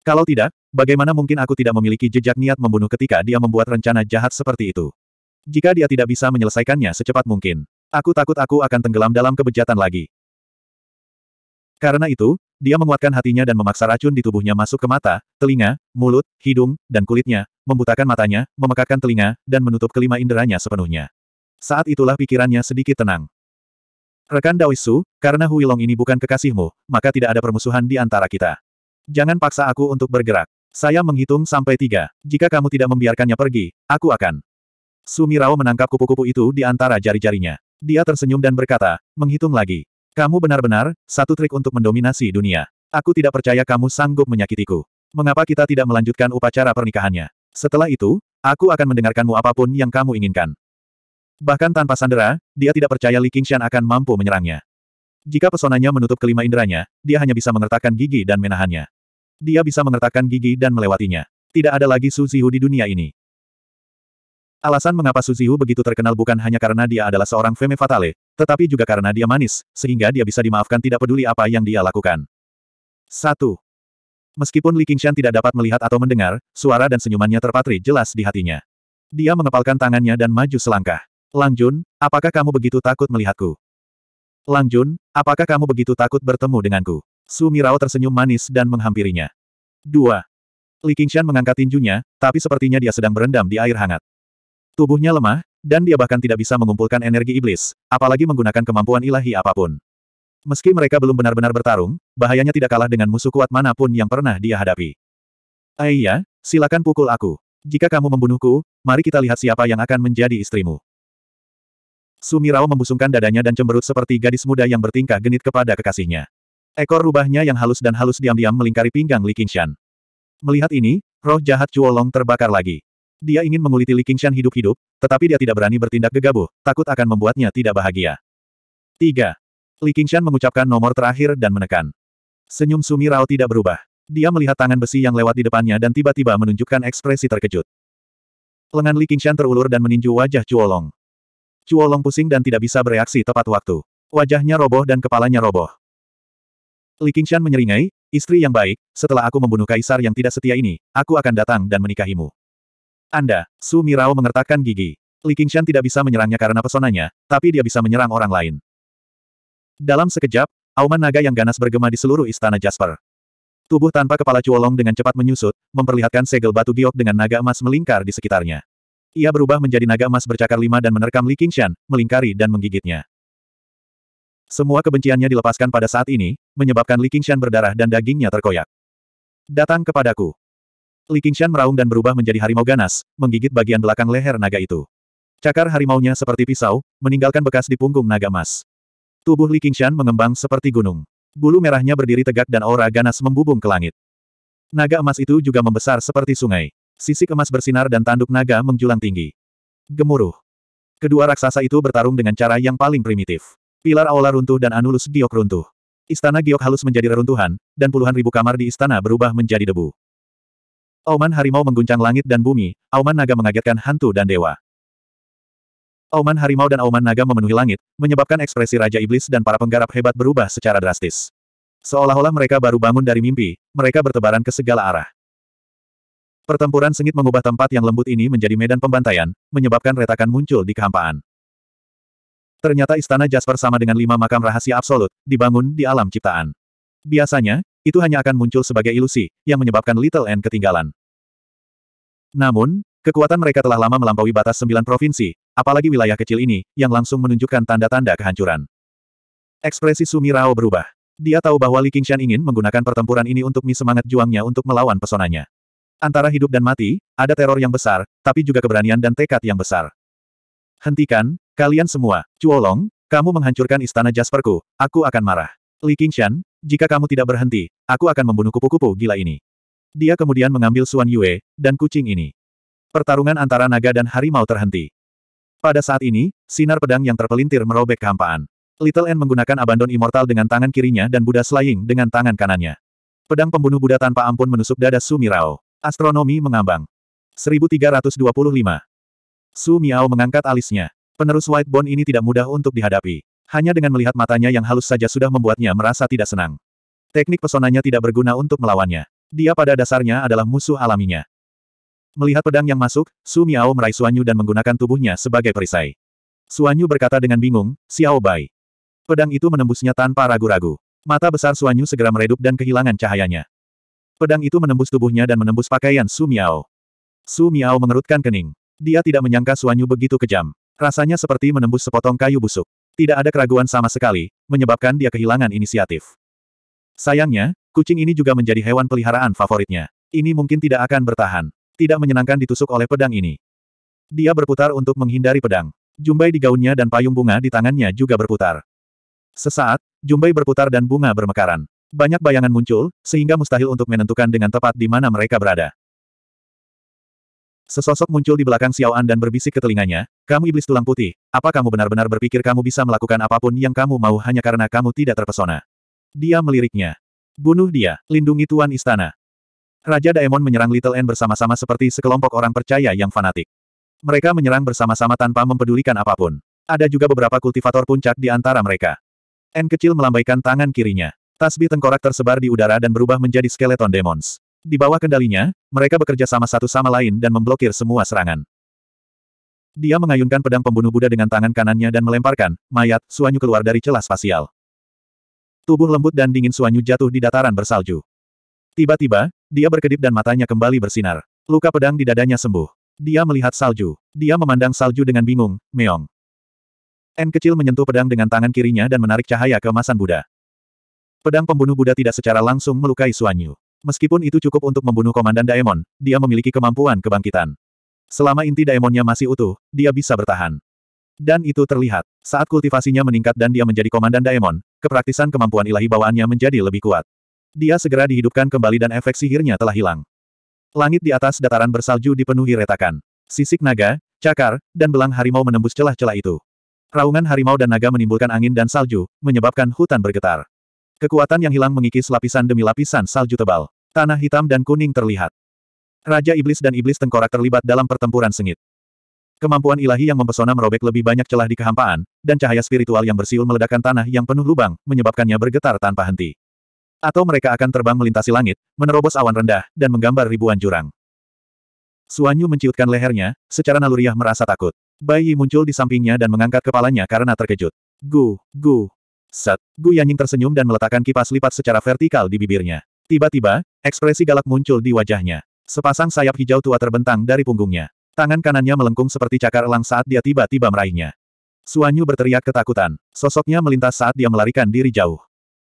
Kalau tidak, bagaimana mungkin aku tidak memiliki jejak niat membunuh ketika dia membuat rencana jahat seperti itu? Jika dia tidak bisa menyelesaikannya secepat mungkin, Aku takut aku akan tenggelam dalam kebejatan lagi. Karena itu, dia menguatkan hatinya dan memaksa racun di tubuhnya masuk ke mata, telinga, mulut, hidung, dan kulitnya, membutakan matanya, memekakkan telinga, dan menutup kelima inderanya sepenuhnya. Saat itulah pikirannya sedikit tenang. Rekan Daoisu, karena Huilong ini bukan kekasihmu, maka tidak ada permusuhan di antara kita. Jangan paksa aku untuk bergerak. Saya menghitung sampai tiga. Jika kamu tidak membiarkannya pergi, aku akan. Sumirao menangkap kupu-kupu itu di antara jari-jarinya. Dia tersenyum dan berkata, menghitung lagi. Kamu benar-benar, satu trik untuk mendominasi dunia. Aku tidak percaya kamu sanggup menyakitiku. Mengapa kita tidak melanjutkan upacara pernikahannya? Setelah itu, aku akan mendengarkanmu apapun yang kamu inginkan. Bahkan tanpa sandera, dia tidak percaya Li Qingshan akan mampu menyerangnya. Jika pesonanya menutup kelima inderanya, dia hanya bisa mengertakkan gigi dan menahannya. Dia bisa mengertakkan gigi dan melewatinya. Tidak ada lagi Su Zihu di dunia ini. Alasan mengapa Suziu begitu terkenal bukan hanya karena dia adalah seorang femme fatale, tetapi juga karena dia manis, sehingga dia bisa dimaafkan tidak peduli apa yang dia lakukan. 1. Meskipun Li Qingshan tidak dapat melihat atau mendengar, suara dan senyumannya terpatri jelas di hatinya. Dia mengepalkan tangannya dan maju selangkah. Lang Jun, apakah kamu begitu takut melihatku? Lang Jun, apakah kamu begitu takut bertemu denganku? Su Mirao tersenyum manis dan menghampirinya. 2. Li Qingshan mengangkat tinjunya, tapi sepertinya dia sedang berendam di air hangat. Tubuhnya lemah, dan dia bahkan tidak bisa mengumpulkan energi iblis, apalagi menggunakan kemampuan ilahi apapun. Meski mereka belum benar-benar bertarung, bahayanya tidak kalah dengan musuh kuat manapun yang pernah dia hadapi. Aiyah, eh silakan pukul aku. Jika kamu membunuhku, mari kita lihat siapa yang akan menjadi istrimu. Sumirao membusungkan dadanya dan cemberut seperti gadis muda yang bertingkah genit kepada kekasihnya. Ekor rubahnya yang halus dan halus diam-diam melingkari pinggang Li Qingshan. Melihat ini, roh jahat Cuolong terbakar lagi. Dia ingin menguliti Li Qingshan hidup-hidup, tetapi dia tidak berani bertindak gegabah, takut akan membuatnya tidak bahagia. 3. Li Qingshan mengucapkan nomor terakhir dan menekan. Senyum Sumi Rao tidak berubah. Dia melihat tangan besi yang lewat di depannya dan tiba-tiba menunjukkan ekspresi terkejut. Lengan Li Qingshan terulur dan meninju wajah Cuolong. Cuolong pusing dan tidak bisa bereaksi tepat waktu. Wajahnya roboh dan kepalanya roboh. Li Qingshan menyeringai, istri yang baik, setelah aku membunuh kaisar yang tidak setia ini, aku akan datang dan menikahimu. Anda, Su Mirao mengertakkan gigi. Li Qingshan tidak bisa menyerangnya karena pesonanya, tapi dia bisa menyerang orang lain. Dalam sekejap, auman naga yang ganas bergema di seluruh istana Jasper. Tubuh tanpa kepala Cuolong dengan cepat menyusut, memperlihatkan segel batu giok dengan naga emas melingkar di sekitarnya. Ia berubah menjadi naga emas bercakar lima dan menerkam Li Qingshan, melingkari dan menggigitnya. Semua kebenciannya dilepaskan pada saat ini, menyebabkan Li Qingshan berdarah dan dagingnya terkoyak. Datang kepadaku. Li Qingshan meraung dan berubah menjadi harimau ganas, menggigit bagian belakang leher naga itu. Cakar harimaunya seperti pisau, meninggalkan bekas di punggung naga emas. Tubuh Li Qingshan mengembang seperti gunung. Bulu merahnya berdiri tegak dan aura ganas membubung ke langit. Naga emas itu juga membesar seperti sungai. Sisik emas bersinar dan tanduk naga menjulang tinggi. Gemuruh. Kedua raksasa itu bertarung dengan cara yang paling primitif. Pilar aula runtuh dan anulus giok runtuh. Istana Giok halus menjadi reruntuhan, dan puluhan ribu kamar di istana berubah menjadi debu. Auman harimau mengguncang langit dan bumi, auman naga mengagetkan hantu dan dewa. Auman harimau dan auman naga memenuhi langit, menyebabkan ekspresi Raja Iblis dan para penggarap hebat berubah secara drastis. Seolah-olah mereka baru bangun dari mimpi, mereka bertebaran ke segala arah. Pertempuran sengit mengubah tempat yang lembut ini menjadi medan pembantaian, menyebabkan retakan muncul di kehampaan. Ternyata istana Jasper sama dengan lima makam rahasia absolut, dibangun di alam ciptaan. Biasanya, itu hanya akan muncul sebagai ilusi, yang menyebabkan Little N ketinggalan. Namun, kekuatan mereka telah lama melampaui batas sembilan provinsi, apalagi wilayah kecil ini, yang langsung menunjukkan tanda-tanda kehancuran. Ekspresi Sumi Rao berubah. Dia tahu bahwa Li Qingshan ingin menggunakan pertempuran ini untuk mi semangat juangnya untuk melawan pesonanya. Antara hidup dan mati, ada teror yang besar, tapi juga keberanian dan tekad yang besar. Hentikan, kalian semua, Cuolong, kamu menghancurkan istana Jasperku, aku akan marah. Li Qingshan, jika kamu tidak berhenti, aku akan membunuh kupu-kupu gila ini. Dia kemudian mengambil Suan Yue, dan kucing ini. Pertarungan antara naga dan harimau terhenti. Pada saat ini, sinar pedang yang terpelintir merobek kehampaan. Little N menggunakan Abandon Immortal dengan tangan kirinya dan Buddha Slaying dengan tangan kanannya. Pedang pembunuh Buddha tanpa ampun menusuk dada Su Mirao. Astronomi mengambang. 1325. Su Miao mengangkat alisnya. Penerus White Bone ini tidak mudah untuk dihadapi. Hanya dengan melihat matanya yang halus saja sudah membuatnya merasa tidak senang. Teknik pesonanya tidak berguna untuk melawannya. Dia pada dasarnya adalah musuh alaminya. Melihat pedang yang masuk, Su Miao meraih Suanyu dan menggunakan tubuhnya sebagai perisai. Suanyu berkata dengan bingung, Xiao Bai. Pedang itu menembusnya tanpa ragu-ragu. Mata besar Suanyu segera meredup dan kehilangan cahayanya. Pedang itu menembus tubuhnya dan menembus pakaian Su Miao. Su Miao mengerutkan kening. Dia tidak menyangka Suanyu begitu kejam. Rasanya seperti menembus sepotong kayu busuk. Tidak ada keraguan sama sekali, menyebabkan dia kehilangan inisiatif. Sayangnya, Kucing ini juga menjadi hewan peliharaan favoritnya. Ini mungkin tidak akan bertahan. Tidak menyenangkan ditusuk oleh pedang ini. Dia berputar untuk menghindari pedang. Jumbai di gaunnya dan payung bunga di tangannya juga berputar. Sesaat, Jumbai berputar dan bunga bermekaran. Banyak bayangan muncul, sehingga mustahil untuk menentukan dengan tepat di mana mereka berada. Sesosok muncul di belakang Xiaoan dan berbisik ke telinganya, kamu iblis tulang putih, apa kamu benar-benar berpikir kamu bisa melakukan apapun yang kamu mau hanya karena kamu tidak terpesona? Dia meliriknya. Bunuh dia, lindungi Tuan Istana. Raja Daemon menyerang Little N bersama-sama seperti sekelompok orang percaya yang fanatik. Mereka menyerang bersama-sama tanpa mempedulikan apapun. Ada juga beberapa kultivator puncak di antara mereka. N kecil melambaikan tangan kirinya. Tasbih tengkorak tersebar di udara dan berubah menjadi skeleton demons. Di bawah kendalinya, mereka bekerja sama satu sama lain dan memblokir semua serangan. Dia mengayunkan pedang pembunuh Buddha dengan tangan kanannya dan melemparkan, mayat, suanyu keluar dari celah spasial tubuh lembut dan dingin Suanyu jatuh di dataran bersalju. Tiba-tiba, dia berkedip dan matanya kembali bersinar. Luka pedang di dadanya sembuh. Dia melihat salju. Dia memandang salju dengan bingung, meong. N kecil menyentuh pedang dengan tangan kirinya dan menarik cahaya keemasan Buddha. Pedang pembunuh Buddha tidak secara langsung melukai Suanyu. Meskipun itu cukup untuk membunuh Komandan Daemon, dia memiliki kemampuan kebangkitan. Selama inti daemonnya masih utuh, dia bisa bertahan. Dan itu terlihat. Saat kultivasinya meningkat dan dia menjadi komandan Daemon, kepraktisan kemampuan ilahi bawaannya menjadi lebih kuat. Dia segera dihidupkan kembali dan efek sihirnya telah hilang. Langit di atas dataran bersalju dipenuhi retakan. Sisik naga, cakar, dan belang harimau menembus celah-celah itu. Raungan harimau dan naga menimbulkan angin dan salju, menyebabkan hutan bergetar. Kekuatan yang hilang mengikis lapisan demi lapisan salju tebal. Tanah hitam dan kuning terlihat. Raja Iblis dan Iblis Tengkorak terlibat dalam pertempuran sengit. Kemampuan ilahi yang mempesona merobek lebih banyak celah di kehampaan, dan cahaya spiritual yang bersiul meledakkan tanah yang penuh lubang, menyebabkannya bergetar tanpa henti. Atau mereka akan terbang melintasi langit, menerobos awan rendah, dan menggambar ribuan jurang. Suanyu menciutkan lehernya, secara naluriah merasa takut. Bayi muncul di sampingnya dan mengangkat kepalanya karena terkejut. Gu, gu. Set, Gu Yanying tersenyum dan meletakkan kipas lipat secara vertikal di bibirnya. Tiba-tiba, ekspresi galak muncul di wajahnya. Sepasang sayap hijau tua terbentang dari punggungnya. Tangan kanannya melengkung seperti cakar elang saat dia tiba-tiba meraihnya. Suanyu berteriak ketakutan. Sosoknya melintas saat dia melarikan diri jauh.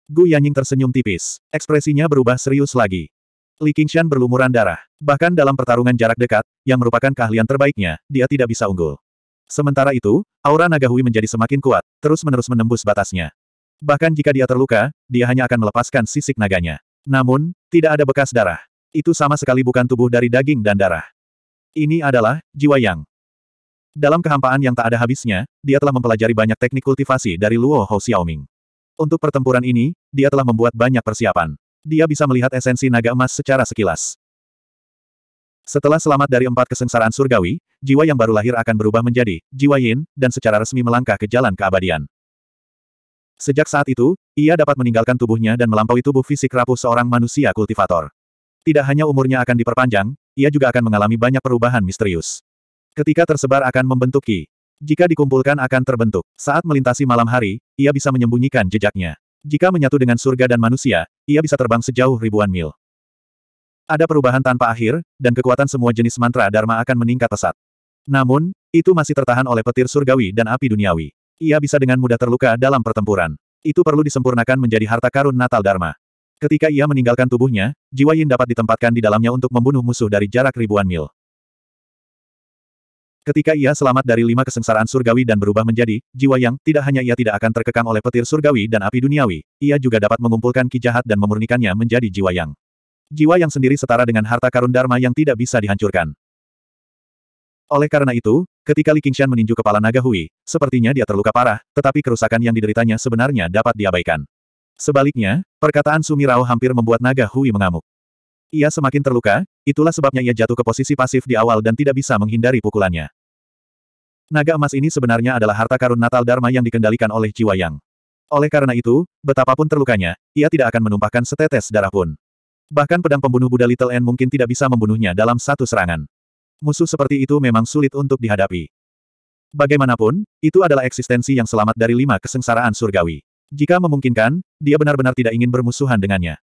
Gu Yanying tersenyum tipis. Ekspresinya berubah serius lagi. Li Qingshan berlumuran darah. Bahkan dalam pertarungan jarak dekat, yang merupakan keahlian terbaiknya, dia tidak bisa unggul. Sementara itu, aura naga Hui menjadi semakin kuat, terus-menerus menembus batasnya. Bahkan jika dia terluka, dia hanya akan melepaskan sisik naganya. Namun, tidak ada bekas darah. Itu sama sekali bukan tubuh dari daging dan darah. Ini adalah jiwa yang. Dalam kehampaan yang tak ada habisnya, dia telah mempelajari banyak teknik kultivasi dari Luo Hou Xiaoming. Untuk pertempuran ini, dia telah membuat banyak persiapan. Dia bisa melihat esensi naga emas secara sekilas. Setelah selamat dari empat kesengsaraan surgawi, jiwa yang baru lahir akan berubah menjadi jiwa yin, dan secara resmi melangkah ke jalan keabadian. Sejak saat itu, ia dapat meninggalkan tubuhnya dan melampaui tubuh fisik rapuh seorang manusia kultivator. Tidak hanya umurnya akan diperpanjang, ia juga akan mengalami banyak perubahan misterius. Ketika tersebar akan membentuk Ki. Jika dikumpulkan akan terbentuk. Saat melintasi malam hari, ia bisa menyembunyikan jejaknya. Jika menyatu dengan surga dan manusia, ia bisa terbang sejauh ribuan mil. Ada perubahan tanpa akhir, dan kekuatan semua jenis mantra Dharma akan meningkat pesat. Namun, itu masih tertahan oleh petir surgawi dan api duniawi. Ia bisa dengan mudah terluka dalam pertempuran. Itu perlu disempurnakan menjadi harta karun Natal Dharma. Ketika ia meninggalkan tubuhnya, jiwa Yin dapat ditempatkan di dalamnya untuk membunuh musuh dari jarak ribuan mil. Ketika ia selamat dari lima kesengsaraan surgawi dan berubah menjadi jiwa yang tidak hanya ia tidak akan terkekang oleh petir surgawi dan api duniawi, ia juga dapat mengumpulkan ki jahat dan memurnikannya menjadi jiwa yang. Jiwa yang sendiri setara dengan harta karun dharma yang tidak bisa dihancurkan. Oleh karena itu, ketika Li Qingshan meninju kepala naga Hui, sepertinya dia terluka parah, tetapi kerusakan yang dideritanya sebenarnya dapat diabaikan. Sebaliknya, perkataan Sumirao hampir membuat naga Hui mengamuk. Ia semakin terluka, itulah sebabnya ia jatuh ke posisi pasif di awal dan tidak bisa menghindari pukulannya. Naga emas ini sebenarnya adalah harta karun Natal Dharma yang dikendalikan oleh Jiwa Yang. Oleh karena itu, betapapun terlukanya, ia tidak akan menumpahkan setetes darah pun. Bahkan pedang pembunuh Buddha Little N mungkin tidak bisa membunuhnya dalam satu serangan. Musuh seperti itu memang sulit untuk dihadapi. Bagaimanapun, itu adalah eksistensi yang selamat dari lima kesengsaraan surgawi. Jika memungkinkan, dia benar-benar tidak ingin bermusuhan dengannya.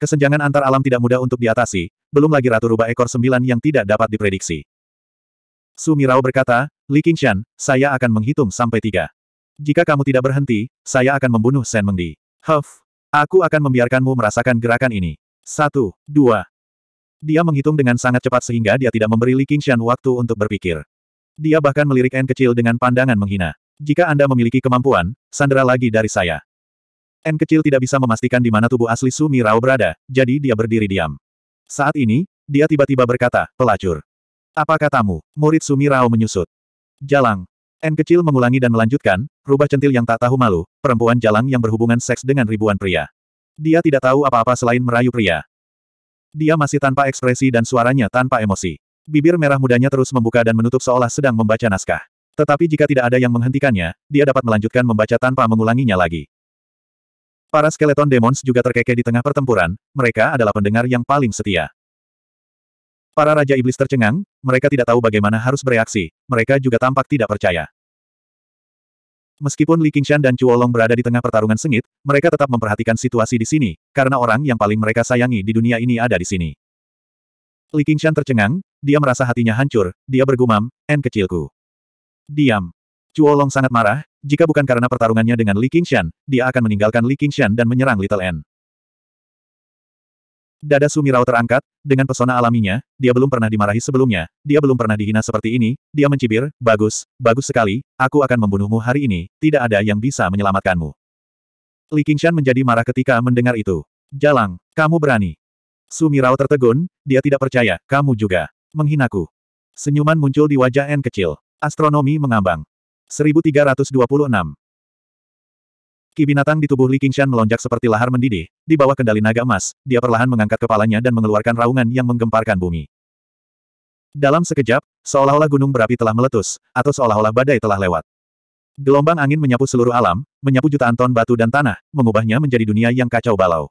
Kesenjangan antar alam tidak mudah untuk diatasi, belum lagi Ratu Rubah Ekor Sembilan yang tidak dapat diprediksi. Mirao berkata, Li Qingshan, saya akan menghitung sampai tiga. Jika kamu tidak berhenti, saya akan membunuh Shen Mengdi. Huff, aku akan membiarkanmu merasakan gerakan ini. Satu, dua. Dia menghitung dengan sangat cepat sehingga dia tidak memberi Li Qingshan waktu untuk berpikir. Dia bahkan melirik N kecil dengan pandangan menghina. Jika Anda memiliki kemampuan, sandera lagi dari saya. N kecil tidak bisa memastikan di mana tubuh asli Sumi Rao berada, jadi dia berdiri diam. Saat ini, dia tiba-tiba berkata, pelacur. Apa katamu? Murid Sumi Rao menyusut. Jalang. N kecil mengulangi dan melanjutkan, rubah centil yang tak tahu malu, perempuan jalang yang berhubungan seks dengan ribuan pria. Dia tidak tahu apa-apa selain merayu pria. Dia masih tanpa ekspresi dan suaranya tanpa emosi. Bibir merah mudanya terus membuka dan menutup seolah sedang membaca naskah. Tetapi jika tidak ada yang menghentikannya, dia dapat melanjutkan membaca tanpa mengulanginya lagi. Para skeleton demons juga terkekeh di tengah pertempuran, mereka adalah pendengar yang paling setia. Para Raja Iblis tercengang, mereka tidak tahu bagaimana harus bereaksi, mereka juga tampak tidak percaya. Meskipun Li Qingshan dan Cuolong berada di tengah pertarungan sengit, mereka tetap memperhatikan situasi di sini, karena orang yang paling mereka sayangi di dunia ini ada di sini. Li Qingshan tercengang, dia merasa hatinya hancur, dia bergumam, N kecilku. Diam. Cuolong sangat marah, jika bukan karena pertarungannya dengan Li Qingshan, dia akan meninggalkan Li Qingshan dan menyerang Little N. Dada Sumirao terangkat, dengan pesona alaminya, dia belum pernah dimarahi sebelumnya, dia belum pernah dihina seperti ini, dia mencibir, bagus, bagus sekali, aku akan membunuhmu hari ini, tidak ada yang bisa menyelamatkanmu. Li Qingshan menjadi marah ketika mendengar itu. Jalang, kamu berani. Sumirao tertegun, dia tidak percaya, kamu juga. Menghinaku. Senyuman muncul di wajah N kecil. Astronomi mengambang. 1326. Ki binatang di tubuh Li Qingshan melonjak seperti lahar mendidih, di bawah kendali naga emas, dia perlahan mengangkat kepalanya dan mengeluarkan raungan yang menggemparkan bumi. Dalam sekejap, seolah-olah gunung berapi telah meletus, atau seolah-olah badai telah lewat. Gelombang angin menyapu seluruh alam, menyapu jutaan ton batu dan tanah, mengubahnya menjadi dunia yang kacau balau.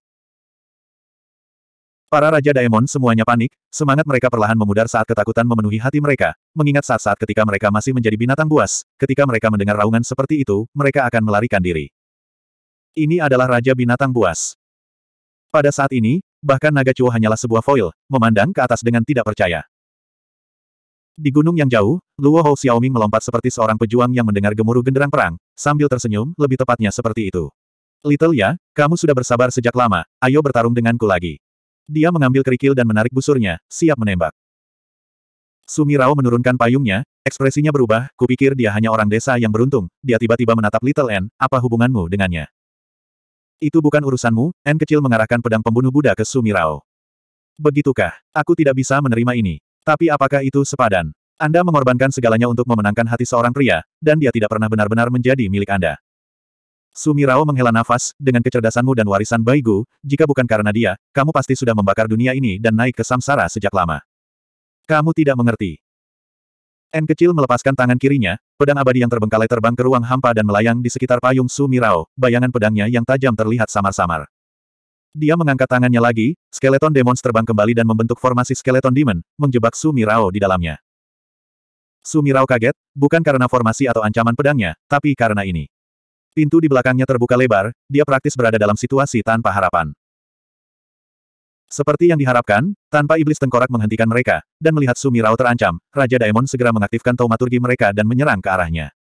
Para Raja Daemon semuanya panik, semangat mereka perlahan memudar saat ketakutan memenuhi hati mereka, mengingat saat-saat ketika mereka masih menjadi binatang buas, ketika mereka mendengar raungan seperti itu, mereka akan melarikan diri. Ini adalah Raja Binatang Buas. Pada saat ini, bahkan naga Chuo hanyalah sebuah foil, memandang ke atas dengan tidak percaya. Di gunung yang jauh, Luo Hou Xiaoming melompat seperti seorang pejuang yang mendengar gemuruh genderang perang, sambil tersenyum, lebih tepatnya seperti itu. Little Ya, kamu sudah bersabar sejak lama, ayo bertarung denganku lagi. Dia mengambil kerikil dan menarik busurnya, siap menembak. Sumirao menurunkan payungnya, ekspresinya berubah, kupikir dia hanya orang desa yang beruntung, dia tiba-tiba menatap Little N, apa hubunganmu dengannya? Itu bukan urusanmu, N kecil mengarahkan pedang pembunuh Buddha ke Sumirao. Begitukah? Aku tidak bisa menerima ini. Tapi apakah itu sepadan? Anda mengorbankan segalanya untuk memenangkan hati seorang pria, dan dia tidak pernah benar-benar menjadi milik Anda. Sumirao menghela nafas, dengan kecerdasanmu dan warisan Baigu, jika bukan karena dia, kamu pasti sudah membakar dunia ini dan naik ke samsara sejak lama. Kamu tidak mengerti. N kecil melepaskan tangan kirinya, pedang abadi yang terbengkalai terbang ke ruang hampa dan melayang di sekitar payung Sumirao, bayangan pedangnya yang tajam terlihat samar-samar. Dia mengangkat tangannya lagi, skeleton demon terbang kembali dan membentuk formasi skeleton demon, menjebak Sumirao di dalamnya. Sumirao kaget, bukan karena formasi atau ancaman pedangnya, tapi karena ini. Pintu di belakangnya terbuka lebar, dia praktis berada dalam situasi tanpa harapan. Seperti yang diharapkan, tanpa iblis tengkorak menghentikan mereka, dan melihat Sumirao terancam, Raja Daemon segera mengaktifkan taumaturgi mereka dan menyerang ke arahnya.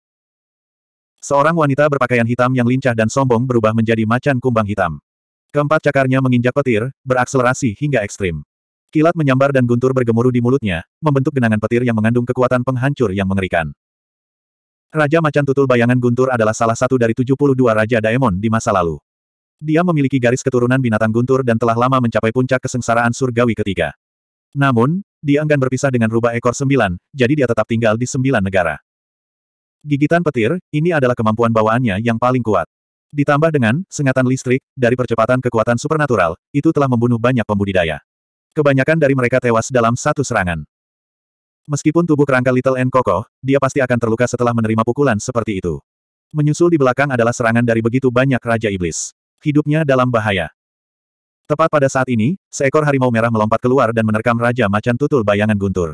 Seorang wanita berpakaian hitam yang lincah dan sombong berubah menjadi macan kumbang hitam. Keempat cakarnya menginjak petir, berakselerasi hingga ekstrim. Kilat menyambar dan guntur bergemuruh di mulutnya, membentuk genangan petir yang mengandung kekuatan penghancur yang mengerikan. Raja Macan Tutul Bayangan Guntur adalah salah satu dari 72 Raja Daemon di masa lalu. Dia memiliki garis keturunan binatang guntur dan telah lama mencapai puncak kesengsaraan surgawi ketiga. Namun, dia enggan berpisah dengan rubah ekor sembilan, jadi dia tetap tinggal di sembilan negara. Gigitan petir, ini adalah kemampuan bawaannya yang paling kuat. Ditambah dengan sengatan listrik, dari percepatan kekuatan supernatural, itu telah membunuh banyak pembudidaya. Kebanyakan dari mereka tewas dalam satu serangan. Meskipun tubuh kerangka Little N kokoh, dia pasti akan terluka setelah menerima pukulan seperti itu. Menyusul di belakang adalah serangan dari begitu banyak Raja Iblis. Hidupnya dalam bahaya. Tepat pada saat ini, seekor harimau merah melompat keluar dan menerkam Raja Macan Tutul bayangan guntur.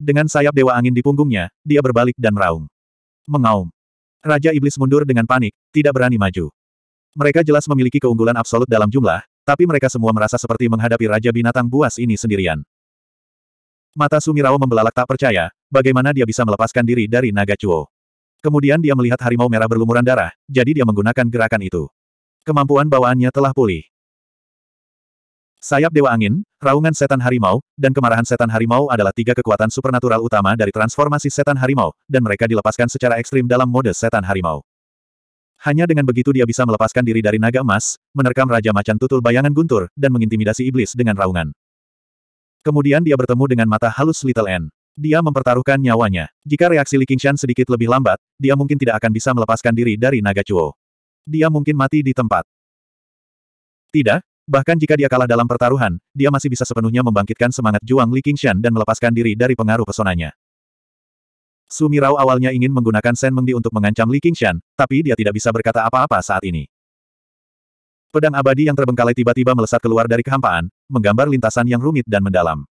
Dengan sayap Dewa Angin di punggungnya, dia berbalik dan meraung. Mengaum. Raja Iblis mundur dengan panik, tidak berani maju. Mereka jelas memiliki keunggulan absolut dalam jumlah, tapi mereka semua merasa seperti menghadapi Raja Binatang Buas ini sendirian. Mata Sumirao membelalak tak percaya, bagaimana dia bisa melepaskan diri dari naga Chuo. Kemudian dia melihat harimau merah berlumuran darah, jadi dia menggunakan gerakan itu. Kemampuan bawaannya telah pulih. Sayap Dewa Angin, Raungan Setan Harimau, dan Kemarahan Setan Harimau adalah tiga kekuatan supernatural utama dari transformasi Setan Harimau, dan mereka dilepaskan secara ekstrim dalam mode Setan Harimau. Hanya dengan begitu dia bisa melepaskan diri dari naga emas, menerkam Raja Macan Tutul Bayangan Guntur, dan mengintimidasi iblis dengan raungan. Kemudian dia bertemu dengan mata halus Little N. Dia mempertaruhkan nyawanya. Jika reaksi Li Qingshan sedikit lebih lambat, dia mungkin tidak akan bisa melepaskan diri dari naga Cuo. Dia mungkin mati di tempat. Tidak, bahkan jika dia kalah dalam pertaruhan, dia masih bisa sepenuhnya membangkitkan semangat juang Li Qingshan dan melepaskan diri dari pengaruh pesonanya. Sumirau awalnya ingin menggunakan Sen Mengdi untuk mengancam Li Qingshan, tapi dia tidak bisa berkata apa-apa saat ini. Pedang abadi yang terbengkalai tiba-tiba melesat keluar dari kehampaan, menggambar lintasan yang rumit dan mendalam.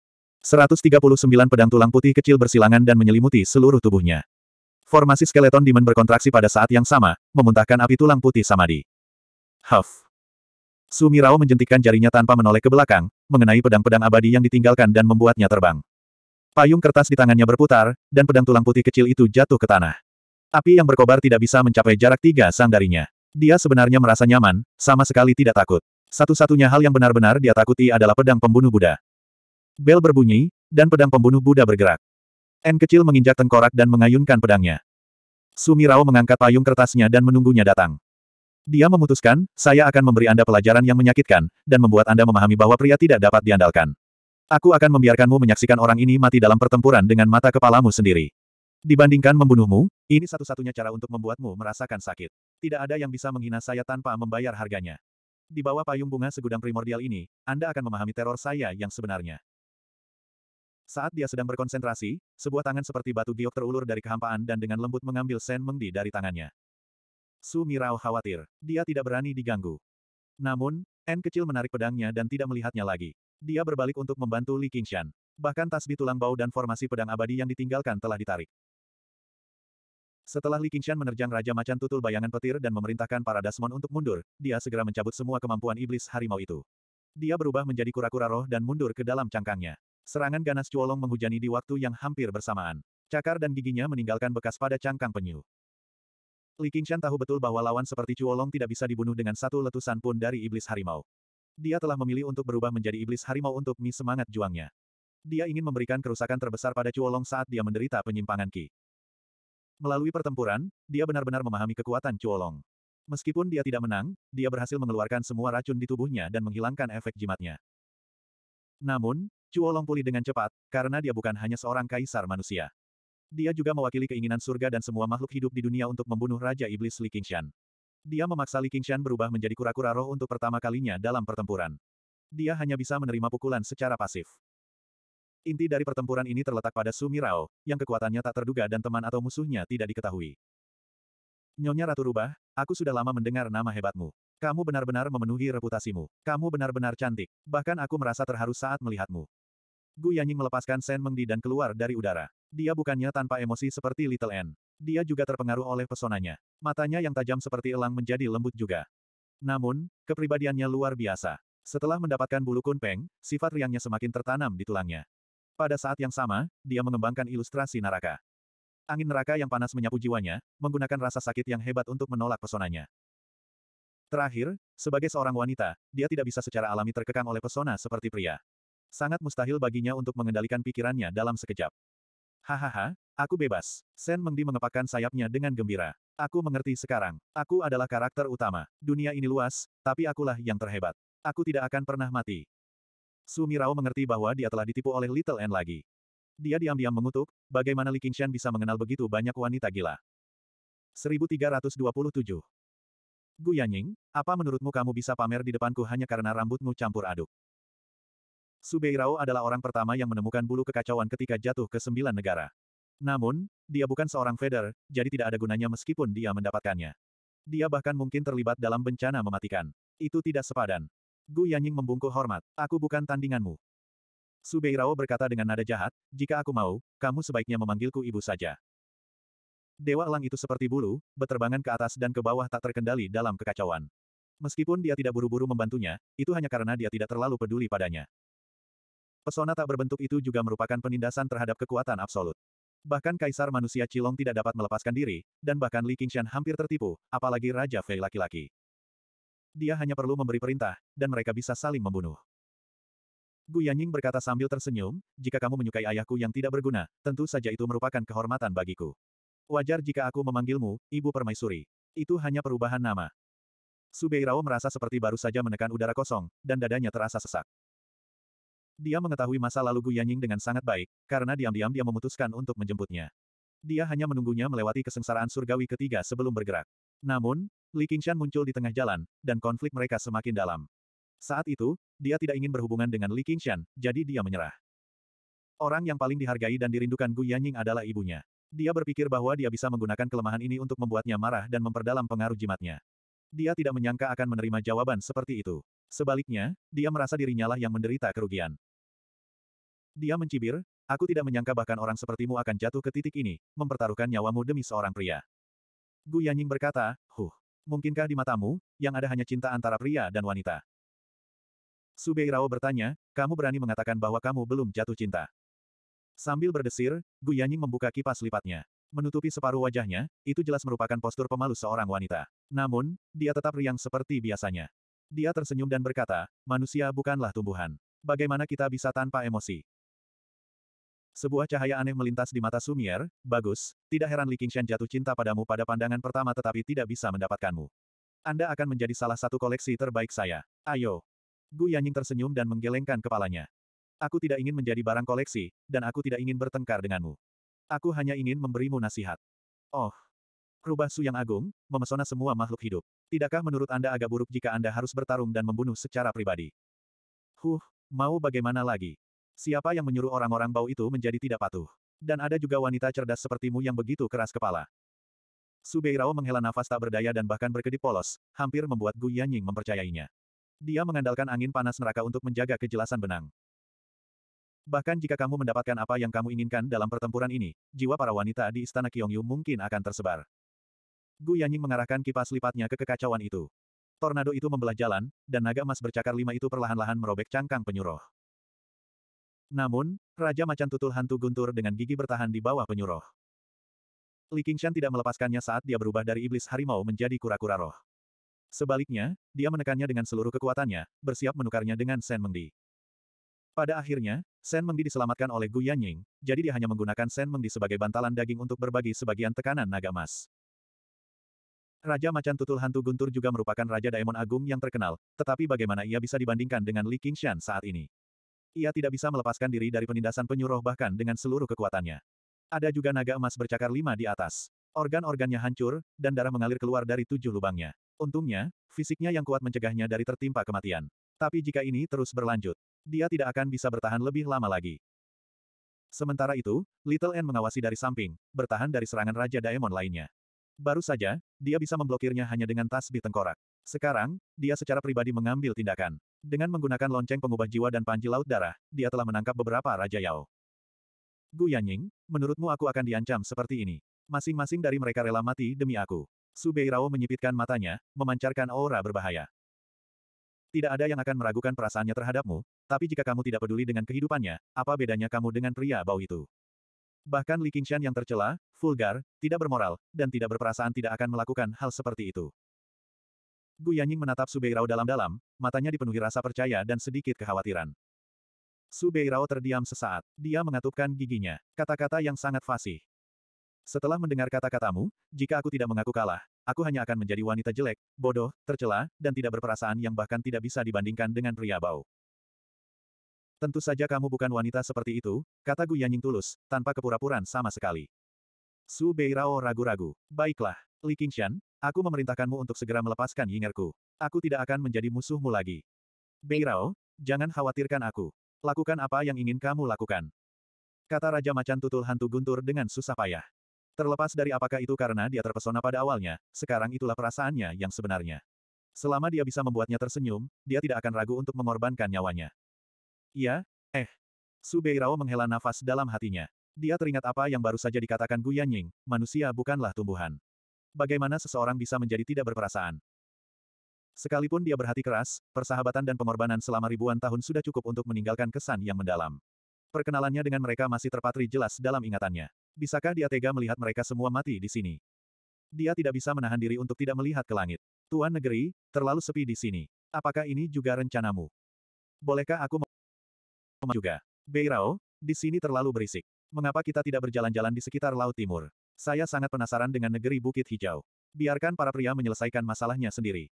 139 pedang tulang putih kecil bersilangan dan menyelimuti seluruh tubuhnya. Formasi skeleton dimen berkontraksi pada saat yang sama, memuntahkan api tulang putih samadi. Huff. Sumirao menjentikkan jarinya tanpa menoleh ke belakang, mengenai pedang-pedang abadi yang ditinggalkan dan membuatnya terbang. Payung kertas di tangannya berputar, dan pedang tulang putih kecil itu jatuh ke tanah. Api yang berkobar tidak bisa mencapai jarak tiga sang darinya. Dia sebenarnya merasa nyaman, sama sekali tidak takut. Satu-satunya hal yang benar-benar dia takuti adalah pedang pembunuh Buddha. Bel berbunyi, dan pedang pembunuh Buddha bergerak. N kecil menginjak tengkorak dan mengayunkan pedangnya. Sumirao mengangkat payung kertasnya dan menunggunya datang. Dia memutuskan, saya akan memberi Anda pelajaran yang menyakitkan, dan membuat Anda memahami bahwa pria tidak dapat diandalkan. Aku akan membiarkanmu menyaksikan orang ini mati dalam pertempuran dengan mata kepalamu sendiri. Dibandingkan membunuhmu, ini satu-satunya cara untuk membuatmu merasakan sakit. Tidak ada yang bisa menghina saya tanpa membayar harganya. Di bawah payung bunga segudang primordial ini, Anda akan memahami teror saya yang sebenarnya. Saat dia sedang berkonsentrasi, sebuah tangan seperti batu giok terulur dari kehampaan dan dengan lembut mengambil Sen Mengdi dari tangannya. Su Mirao khawatir. Dia tidak berani diganggu. Namun, N kecil menarik pedangnya dan tidak melihatnya lagi. Dia berbalik untuk membantu Li Qingshan. Bahkan tasbih tulang bau dan formasi pedang abadi yang ditinggalkan telah ditarik. Setelah Li Qingshan menerjang Raja Macan Tutul bayangan petir dan memerintahkan para Dasmon untuk mundur, dia segera mencabut semua kemampuan iblis harimau itu. Dia berubah menjadi kura-kura roh dan mundur ke dalam cangkangnya. Serangan ganas Cuolong menghujani di waktu yang hampir bersamaan. Cakar dan giginya meninggalkan bekas pada cangkang penyu. Li Qingshan tahu betul bahwa lawan seperti Cuolong tidak bisa dibunuh dengan satu letusan pun dari iblis harimau. Dia telah memilih untuk berubah menjadi iblis harimau untuk mi semangat juangnya. Dia ingin memberikan kerusakan terbesar pada Cuolong saat dia menderita penyimpangan Ki. Melalui pertempuran, dia benar-benar memahami kekuatan Cuolong. Meskipun dia tidak menang, dia berhasil mengeluarkan semua racun di tubuhnya dan menghilangkan efek jimatnya. Namun, Cuolong pulih dengan cepat, karena dia bukan hanya seorang kaisar manusia. Dia juga mewakili keinginan surga dan semua makhluk hidup di dunia untuk membunuh Raja Iblis Li Qingshan. Dia memaksa Li Qingshan berubah menjadi kura-kura roh untuk pertama kalinya dalam pertempuran. Dia hanya bisa menerima pukulan secara pasif. Inti dari pertempuran ini terletak pada Sumirao, yang kekuatannya tak terduga dan teman atau musuhnya tidak diketahui. Nyonya Ratu Rubah, aku sudah lama mendengar nama hebatmu. Kamu benar-benar memenuhi reputasimu. Kamu benar-benar cantik. Bahkan aku merasa terharu saat melihatmu. Gu Yanying melepaskan Sen Mengdi dan keluar dari udara. Dia bukannya tanpa emosi seperti Little N. Dia juga terpengaruh oleh pesonanya. Matanya yang tajam seperti elang menjadi lembut juga. Namun, kepribadiannya luar biasa. Setelah mendapatkan bulu kunpeng, sifat riangnya semakin tertanam di tulangnya. Pada saat yang sama, dia mengembangkan ilustrasi neraka. Angin neraka yang panas menyapu jiwanya, menggunakan rasa sakit yang hebat untuk menolak pesonanya. Terakhir, sebagai seorang wanita, dia tidak bisa secara alami terkekang oleh pesona seperti pria. Sangat mustahil baginya untuk mengendalikan pikirannya dalam sekejap. Hahaha, aku bebas. Sen Mengdi mengepakkan sayapnya dengan gembira. Aku mengerti sekarang. Aku adalah karakter utama. Dunia ini luas, tapi akulah yang terhebat. Aku tidak akan pernah mati. Su Mirao mengerti bahwa dia telah ditipu oleh Little N lagi. Dia diam-diam mengutuk, bagaimana Li Qingshan bisa mengenal begitu banyak wanita gila. 1327. Gu Yanying, apa menurutmu kamu bisa pamer di depanku hanya karena rambutmu campur aduk? Su Beirao adalah orang pertama yang menemukan bulu kekacauan ketika jatuh ke sembilan negara. Namun, dia bukan seorang Feder, jadi tidak ada gunanya meskipun dia mendapatkannya. Dia bahkan mungkin terlibat dalam bencana mematikan. Itu tidak sepadan. Gu Yanying membungkuk hormat. Aku bukan tandinganmu. Su Beirao berkata dengan nada jahat, jika aku mau, kamu sebaiknya memanggilku ibu saja. Dewa Elang itu seperti bulu, beterbangan ke atas dan ke bawah tak terkendali dalam kekacauan. Meskipun dia tidak buru-buru membantunya, itu hanya karena dia tidak terlalu peduli padanya. Pesona tak berbentuk itu juga merupakan penindasan terhadap kekuatan absolut. Bahkan Kaisar Manusia Cilong tidak dapat melepaskan diri, dan bahkan Li Qingshan hampir tertipu, apalagi Raja Fei laki-laki dia hanya perlu memberi perintah, dan mereka bisa saling membunuh. Gu Yanying berkata sambil tersenyum, jika kamu menyukai ayahku yang tidak berguna, tentu saja itu merupakan kehormatan bagiku. Wajar jika aku memanggilmu, Ibu Permaisuri. Itu hanya perubahan nama. Beirao merasa seperti baru saja menekan udara kosong, dan dadanya terasa sesak. Dia mengetahui masa lalu Gu Yanying dengan sangat baik, karena diam-diam dia memutuskan untuk menjemputnya. Dia hanya menunggunya melewati kesengsaraan surgawi ketiga sebelum bergerak. Namun, Li Qingshan muncul di tengah jalan, dan konflik mereka semakin dalam. Saat itu, dia tidak ingin berhubungan dengan Li Qingshan, jadi dia menyerah. Orang yang paling dihargai dan dirindukan Gu Yanying adalah ibunya. Dia berpikir bahwa dia bisa menggunakan kelemahan ini untuk membuatnya marah dan memperdalam pengaruh jimatnya. Dia tidak menyangka akan menerima jawaban seperti itu. Sebaliknya, dia merasa dirinya lah yang menderita kerugian. Dia mencibir, aku tidak menyangka bahkan orang sepertimu akan jatuh ke titik ini, mempertaruhkan nyawamu demi seorang pria. Gu Yanying berkata, huh, mungkinkah di matamu, yang ada hanya cinta antara pria dan wanita? Rao bertanya, kamu berani mengatakan bahwa kamu belum jatuh cinta. Sambil berdesir, Gu Yanying membuka kipas lipatnya. Menutupi separuh wajahnya, itu jelas merupakan postur pemalu seorang wanita. Namun, dia tetap riang seperti biasanya. Dia tersenyum dan berkata, manusia bukanlah tumbuhan. Bagaimana kita bisa tanpa emosi? Sebuah cahaya aneh melintas di mata Sumier, bagus, tidak heran Li Qingshan jatuh cinta padamu pada pandangan pertama tetapi tidak bisa mendapatkanmu. Anda akan menjadi salah satu koleksi terbaik saya. Ayo. Gu Yanying tersenyum dan menggelengkan kepalanya. Aku tidak ingin menjadi barang koleksi, dan aku tidak ingin bertengkar denganmu. Aku hanya ingin memberimu nasihat. Oh. Rubah Su yang agung, memesona semua makhluk hidup. Tidakkah menurut Anda agak buruk jika Anda harus bertarung dan membunuh secara pribadi? Huh, mau bagaimana lagi? Siapa yang menyuruh orang-orang bau itu menjadi tidak patuh? Dan ada juga wanita cerdas sepertimu yang begitu keras kepala. Subeirao menghela nafas tak berdaya dan bahkan berkedip polos, hampir membuat Gu Yanying mempercayainya. Dia mengandalkan angin panas neraka untuk menjaga kejelasan benang. Bahkan jika kamu mendapatkan apa yang kamu inginkan dalam pertempuran ini, jiwa para wanita di Istana Kyongyu mungkin akan tersebar. Gu Yanying mengarahkan kipas lipatnya ke kekacauan itu. Tornado itu membelah jalan, dan naga emas bercakar lima itu perlahan-lahan merobek cangkang penyuruh. Namun, Raja Macan Tutul Hantu Guntur dengan gigi bertahan di bawah penyuruh. Li Qingshan tidak melepaskannya saat dia berubah dari iblis harimau menjadi kura-kura roh. Sebaliknya, dia menekannya dengan seluruh kekuatannya, bersiap menukarnya dengan Sen Mengdi. Pada akhirnya, Sen Mengdi diselamatkan oleh Gu Yanying, jadi dia hanya menggunakan Sen Mengdi sebagai bantalan daging untuk berbagi sebagian tekanan naga emas. Raja Macan Tutul Hantu Guntur juga merupakan Raja Daemon Agung yang terkenal, tetapi bagaimana ia bisa dibandingkan dengan Li Qingshan saat ini? Ia tidak bisa melepaskan diri dari penindasan penyuruh bahkan dengan seluruh kekuatannya. Ada juga naga emas bercakar lima di atas. Organ-organnya hancur, dan darah mengalir keluar dari tujuh lubangnya. Untungnya, fisiknya yang kuat mencegahnya dari tertimpa kematian. Tapi jika ini terus berlanjut, dia tidak akan bisa bertahan lebih lama lagi. Sementara itu, Little N mengawasi dari samping, bertahan dari serangan Raja Daemon lainnya. Baru saja, dia bisa memblokirnya hanya dengan tasbih tengkorak. Sekarang, dia secara pribadi mengambil tindakan. Dengan menggunakan lonceng pengubah jiwa dan panji laut darah, dia telah menangkap beberapa Raja Yao. Gu Yanying, menurutmu aku akan diancam seperti ini? Masing-masing dari mereka rela mati demi aku. Su Beirao menyipitkan matanya, memancarkan aura berbahaya. Tidak ada yang akan meragukan perasaannya terhadapmu, tapi jika kamu tidak peduli dengan kehidupannya, apa bedanya kamu dengan pria bau itu? Bahkan Li Qingshan yang tercela, vulgar, tidak bermoral, dan tidak berperasaan tidak akan melakukan hal seperti itu. Gu Yanying menatap Su Beirao dalam-dalam, matanya dipenuhi rasa percaya dan sedikit kekhawatiran. Su Beirao terdiam sesaat. Dia mengatupkan giginya. Kata-kata yang sangat fasih. Setelah mendengar kata-katamu, jika aku tidak mengaku kalah, aku hanya akan menjadi wanita jelek, bodoh, tercela, dan tidak berperasaan yang bahkan tidak bisa dibandingkan dengan pria bau. Tentu saja kamu bukan wanita seperti itu, kata Gu Yanying tulus, tanpa kepura-puraan sama sekali. Su Beirao ragu-ragu. Baiklah, Li Qingshan, Aku memerintahkanmu untuk segera melepaskan Yingerku. Aku tidak akan menjadi musuhmu lagi. Beirao, jangan khawatirkan aku. Lakukan apa yang ingin kamu lakukan. Kata Raja Macan Tutul Hantu Guntur dengan susah payah. Terlepas dari apakah itu karena dia terpesona pada awalnya, sekarang itulah perasaannya yang sebenarnya. Selama dia bisa membuatnya tersenyum, dia tidak akan ragu untuk mengorbankan nyawanya. Iya, eh. Su Rao menghela nafas dalam hatinya. Dia teringat apa yang baru saja dikatakan Gu Yanying. manusia bukanlah tumbuhan. Bagaimana seseorang bisa menjadi tidak berperasaan? Sekalipun dia berhati keras, persahabatan dan pengorbanan selama ribuan tahun sudah cukup untuk meninggalkan kesan yang mendalam. Perkenalannya dengan mereka masih terpatri jelas dalam ingatannya. Bisakah dia tega melihat mereka semua mati di sini? Dia tidak bisa menahan diri untuk tidak melihat ke langit. Tuan negeri, terlalu sepi di sini. Apakah ini juga rencanamu? Bolehkah aku juga? Beirao, di sini terlalu berisik. Mengapa kita tidak berjalan-jalan di sekitar Laut Timur? Saya sangat penasaran dengan negeri Bukit Hijau. Biarkan para pria menyelesaikan masalahnya sendiri.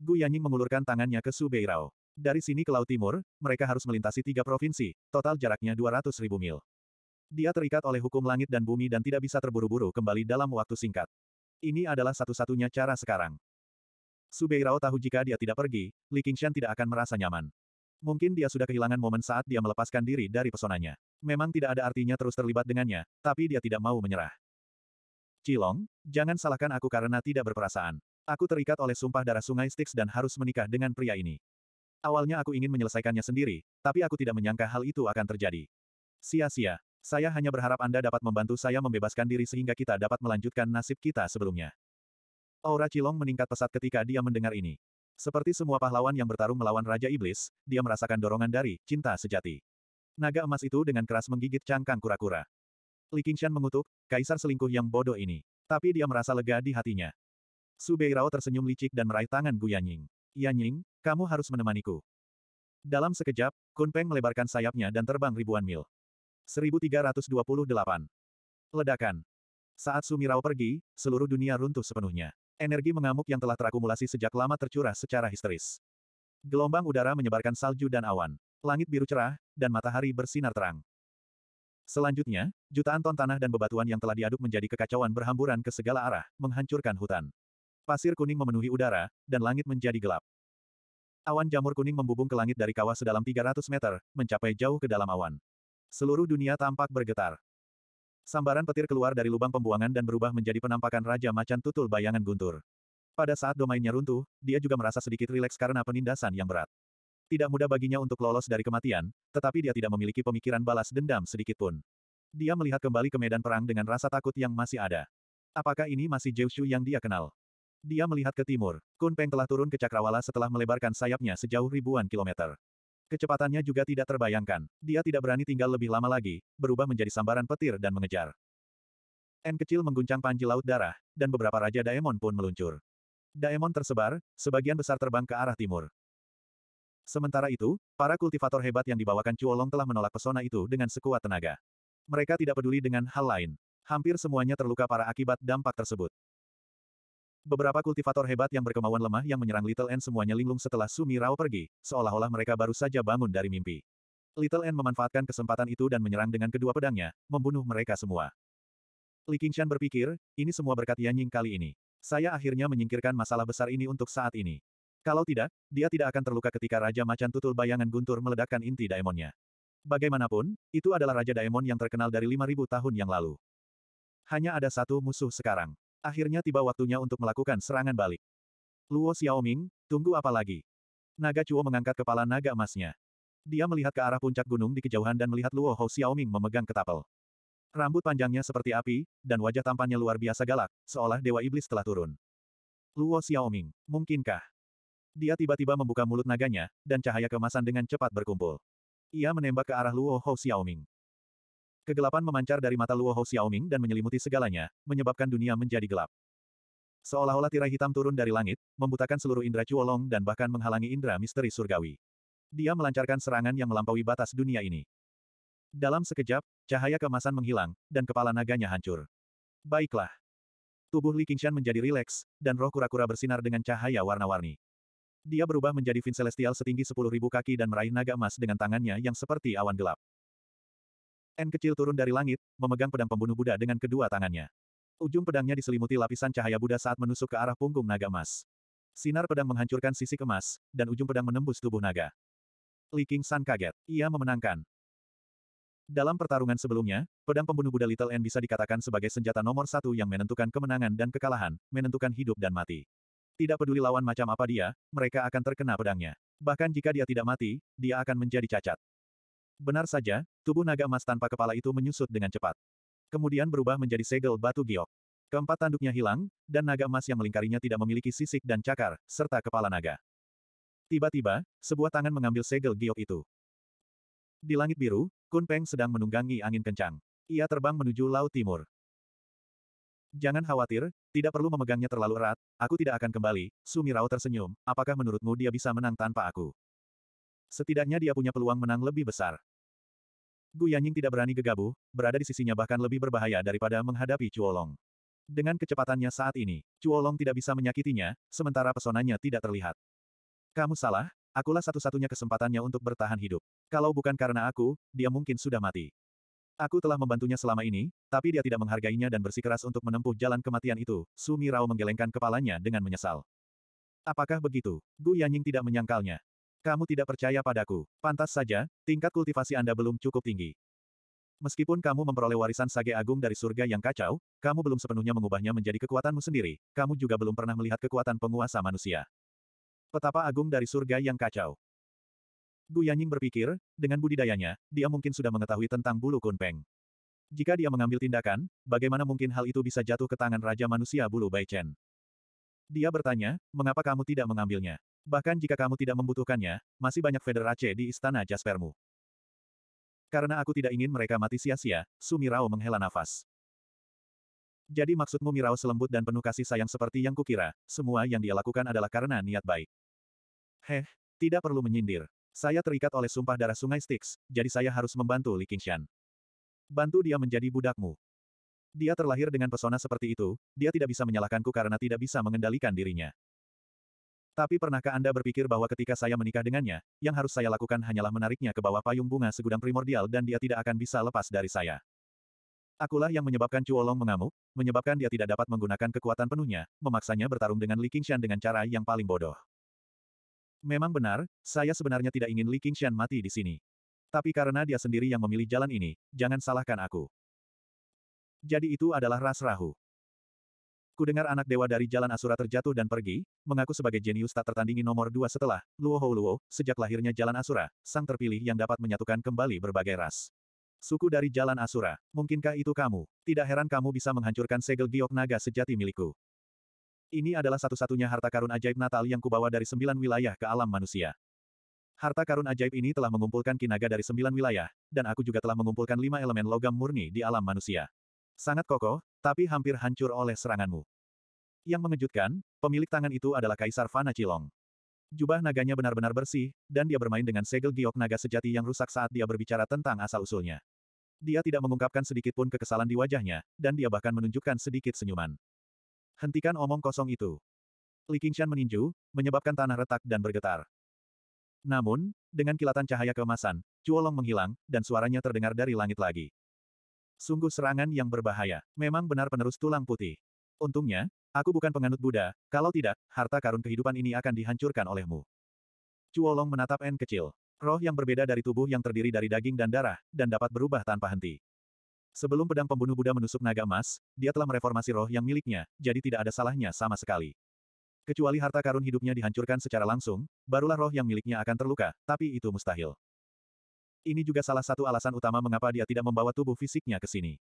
Gu Yanying mengulurkan tangannya ke Su Beirao. Dari sini ke Laut Timur, mereka harus melintasi tiga provinsi, total jaraknya 200 ribu mil. Dia terikat oleh hukum langit dan bumi dan tidak bisa terburu-buru kembali dalam waktu singkat. Ini adalah satu-satunya cara sekarang. Su Beirao tahu jika dia tidak pergi, Li Qingshan tidak akan merasa nyaman. Mungkin dia sudah kehilangan momen saat dia melepaskan diri dari pesonanya. Memang tidak ada artinya terus terlibat dengannya, tapi dia tidak mau menyerah. Cilong, jangan salahkan aku karena tidak berperasaan. Aku terikat oleh sumpah darah sungai Styx dan harus menikah dengan pria ini. Awalnya aku ingin menyelesaikannya sendiri, tapi aku tidak menyangka hal itu akan terjadi. Sia-sia. Saya hanya berharap Anda dapat membantu saya membebaskan diri sehingga kita dapat melanjutkan nasib kita sebelumnya. Aura Cilong meningkat pesat ketika dia mendengar ini. Seperti semua pahlawan yang bertarung melawan Raja Iblis, dia merasakan dorongan dari cinta sejati. Naga emas itu dengan keras menggigit cangkang kura-kura. Li Qingshan mengutuk, kaisar selingkuh yang bodoh ini. Tapi dia merasa lega di hatinya. Su Beirao tersenyum licik dan meraih tangan Gu Yanying. Ya Yanying, kamu harus menemaniku. Dalam sekejap, Kun Peng melebarkan sayapnya dan terbang ribuan mil. 1328. Ledakan. Saat Su Mirao pergi, seluruh dunia runtuh sepenuhnya. Energi mengamuk yang telah terakumulasi sejak lama tercurah secara histeris. Gelombang udara menyebarkan salju dan awan. Langit biru cerah, dan matahari bersinar terang. Selanjutnya, jutaan ton tanah dan bebatuan yang telah diaduk menjadi kekacauan berhamburan ke segala arah, menghancurkan hutan. Pasir kuning memenuhi udara, dan langit menjadi gelap. Awan jamur kuning membubung ke langit dari kawah sedalam 300 meter, mencapai jauh ke dalam awan. Seluruh dunia tampak bergetar. Sambaran petir keluar dari lubang pembuangan dan berubah menjadi penampakan Raja Macan Tutul Bayangan Guntur. Pada saat domainnya runtuh, dia juga merasa sedikit rileks karena penindasan yang berat. Tidak mudah baginya untuk lolos dari kematian, tetapi dia tidak memiliki pemikiran balas dendam sedikitpun. Dia melihat kembali ke medan perang dengan rasa takut yang masih ada. Apakah ini masih Jiushu yang dia kenal? Dia melihat ke timur. Kun Peng telah turun ke Cakrawala setelah melebarkan sayapnya sejauh ribuan kilometer. Kecepatannya juga tidak terbayangkan. Dia tidak berani tinggal lebih lama lagi, berubah menjadi sambaran petir dan mengejar. N kecil mengguncang panji laut darah, dan beberapa Raja Daemon pun meluncur. Daemon tersebar, sebagian besar terbang ke arah timur. Sementara itu, para kultivator hebat yang dibawakan Long telah menolak pesona itu dengan sekuat tenaga. Mereka tidak peduli dengan hal lain. Hampir semuanya terluka parah akibat dampak tersebut. Beberapa kultivator hebat yang berkemauan lemah yang menyerang Little N semuanya linglung setelah Sumi Rao pergi, seolah-olah mereka baru saja bangun dari mimpi. Little N memanfaatkan kesempatan itu dan menyerang dengan kedua pedangnya, membunuh mereka semua. Li Qingshan berpikir, ini semua berkat Yan Ying kali ini. Saya akhirnya menyingkirkan masalah besar ini untuk saat ini. Kalau tidak, dia tidak akan terluka ketika Raja Macan Tutul Bayangan Guntur meledakkan inti daemonnya. Bagaimanapun, itu adalah Raja Daemon yang terkenal dari 5000 tahun yang lalu. Hanya ada satu musuh sekarang. Akhirnya tiba waktunya untuk melakukan serangan balik. Luo Xiaoming, tunggu apa lagi? Naga Chuo mengangkat kepala naga emasnya. Dia melihat ke arah puncak gunung di kejauhan dan melihat Luo Hou Xiaoming memegang ketapel. Rambut panjangnya seperti api, dan wajah tampannya luar biasa galak, seolah Dewa Iblis telah turun. Luo Xiaoming, mungkinkah? Dia tiba-tiba membuka mulut naganya, dan cahaya kemasan dengan cepat berkumpul. Ia menembak ke arah Luo Hou Xiaoming. Kegelapan memancar dari mata Luo Hou Xiaoming dan menyelimuti segalanya, menyebabkan dunia menjadi gelap. Seolah-olah tirai hitam turun dari langit, membutakan seluruh indera Chuolong dan bahkan menghalangi indera misteri surgawi. Dia melancarkan serangan yang melampaui batas dunia ini. Dalam sekejap, cahaya kemasan menghilang, dan kepala naganya hancur. Baiklah. Tubuh Li Qingshan menjadi rileks, dan roh kura-kura bersinar dengan cahaya warna-warni. Dia berubah menjadi Vin Celestial setinggi 10.000 kaki dan meraih naga emas dengan tangannya yang seperti awan gelap. N kecil turun dari langit, memegang pedang pembunuh Buddha dengan kedua tangannya. Ujung pedangnya diselimuti lapisan cahaya Buddha saat menusuk ke arah punggung naga emas. Sinar pedang menghancurkan sisi emas, dan ujung pedang menembus tubuh naga. Li King San kaget. Ia memenangkan. Dalam pertarungan sebelumnya, pedang pembunuh Buddha Little N bisa dikatakan sebagai senjata nomor satu yang menentukan kemenangan dan kekalahan, menentukan hidup dan mati. Tidak peduli lawan macam apa dia, mereka akan terkena pedangnya. Bahkan jika dia tidak mati, dia akan menjadi cacat. Benar saja, tubuh naga emas tanpa kepala itu menyusut dengan cepat. Kemudian berubah menjadi segel batu giok. Keempat tanduknya hilang, dan naga emas yang melingkarinya tidak memiliki sisik dan cakar, serta kepala naga. Tiba-tiba, sebuah tangan mengambil segel giok itu. Di langit biru, Kun Peng sedang menunggangi angin kencang. Ia terbang menuju Laut Timur. Jangan khawatir, tidak perlu memegangnya terlalu erat, aku tidak akan kembali. Sumirao tersenyum, apakah menurutmu dia bisa menang tanpa aku? Setidaknya dia punya peluang menang lebih besar. Gu Yanying tidak berani gegabah, berada di sisinya bahkan lebih berbahaya daripada menghadapi Cuolong. Dengan kecepatannya saat ini, Cuolong tidak bisa menyakitinya, sementara pesonanya tidak terlihat. Kamu salah, akulah satu-satunya kesempatannya untuk bertahan hidup. Kalau bukan karena aku, dia mungkin sudah mati. Aku telah membantunya selama ini, tapi dia tidak menghargainya dan bersikeras untuk menempuh jalan kematian itu. Su Mirao menggelengkan kepalanya dengan menyesal. Apakah begitu? Gu Yanying tidak menyangkalnya. Kamu tidak percaya padaku. Pantas saja, tingkat kultivasi Anda belum cukup tinggi. Meskipun kamu memperoleh warisan sage agung dari surga yang kacau, kamu belum sepenuhnya mengubahnya menjadi kekuatanmu sendiri, kamu juga belum pernah melihat kekuatan penguasa manusia. Petapa agung dari surga yang kacau. Bu Yanying berpikir, dengan budidayanya, dia mungkin sudah mengetahui tentang bulu kunpeng. Jika dia mengambil tindakan, bagaimana mungkin hal itu bisa jatuh ke tangan Raja Manusia Bulu Bai Chen? Dia bertanya, mengapa kamu tidak mengambilnya? Bahkan jika kamu tidak membutuhkannya, masih banyak federace di istana Jaspermu. Karena aku tidak ingin mereka mati sia-sia, Sumirao menghela nafas. Jadi maksudmu Mirao selembut dan penuh kasih sayang seperti yang kukira, semua yang dia lakukan adalah karena niat baik. Heh, tidak perlu menyindir. Saya terikat oleh sumpah darah sungai Styx, jadi saya harus membantu Li Qingshan. Bantu dia menjadi budakmu. Dia terlahir dengan pesona seperti itu, dia tidak bisa menyalahkanku karena tidak bisa mengendalikan dirinya. Tapi pernahkah Anda berpikir bahwa ketika saya menikah dengannya, yang harus saya lakukan hanyalah menariknya ke bawah payung bunga segudang primordial dan dia tidak akan bisa lepas dari saya. Akulah yang menyebabkan Cuolong mengamuk, menyebabkan dia tidak dapat menggunakan kekuatan penuhnya, memaksanya bertarung dengan Li Qingshan dengan cara yang paling bodoh. Memang benar, saya sebenarnya tidak ingin Li Qingshan mati di sini. Tapi karena dia sendiri yang memilih jalan ini, jangan salahkan aku. Jadi itu adalah ras rahu. Kudengar anak dewa dari jalan Asura terjatuh dan pergi, mengaku sebagai jenius tak tertandingi nomor dua setelah Luo Hou Luo, sejak lahirnya jalan Asura, sang terpilih yang dapat menyatukan kembali berbagai ras. Suku dari jalan Asura, mungkinkah itu kamu? Tidak heran kamu bisa menghancurkan segel giok naga sejati milikku. Ini adalah satu-satunya harta karun ajaib Natal yang kubawa dari sembilan wilayah ke alam manusia. Harta karun ajaib ini telah mengumpulkan kinaga dari sembilan wilayah, dan aku juga telah mengumpulkan lima elemen logam murni di alam manusia. Sangat kokoh, tapi hampir hancur oleh seranganmu. Yang mengejutkan, pemilik tangan itu adalah Kaisar Fana Cilong. Jubah naganya benar-benar bersih, dan dia bermain dengan segel giok naga sejati yang rusak saat dia berbicara tentang asal-usulnya. Dia tidak mengungkapkan sedikit pun kekesalan di wajahnya, dan dia bahkan menunjukkan sedikit senyuman. Hentikan omong kosong itu. Li Qingshan meninju, menyebabkan tanah retak dan bergetar. Namun, dengan kilatan cahaya keemasan, Cuolong menghilang, dan suaranya terdengar dari langit lagi. Sungguh serangan yang berbahaya. Memang benar penerus tulang putih. Untungnya, aku bukan penganut Buddha, kalau tidak, harta karun kehidupan ini akan dihancurkan olehmu. Cuolong menatap N kecil. Roh yang berbeda dari tubuh yang terdiri dari daging dan darah, dan dapat berubah tanpa henti. Sebelum pedang pembunuh Buddha menusuk naga emas, dia telah mereformasi roh yang miliknya, jadi tidak ada salahnya sama sekali. Kecuali harta karun hidupnya dihancurkan secara langsung, barulah roh yang miliknya akan terluka, tapi itu mustahil. Ini juga salah satu alasan utama mengapa dia tidak membawa tubuh fisiknya ke sini.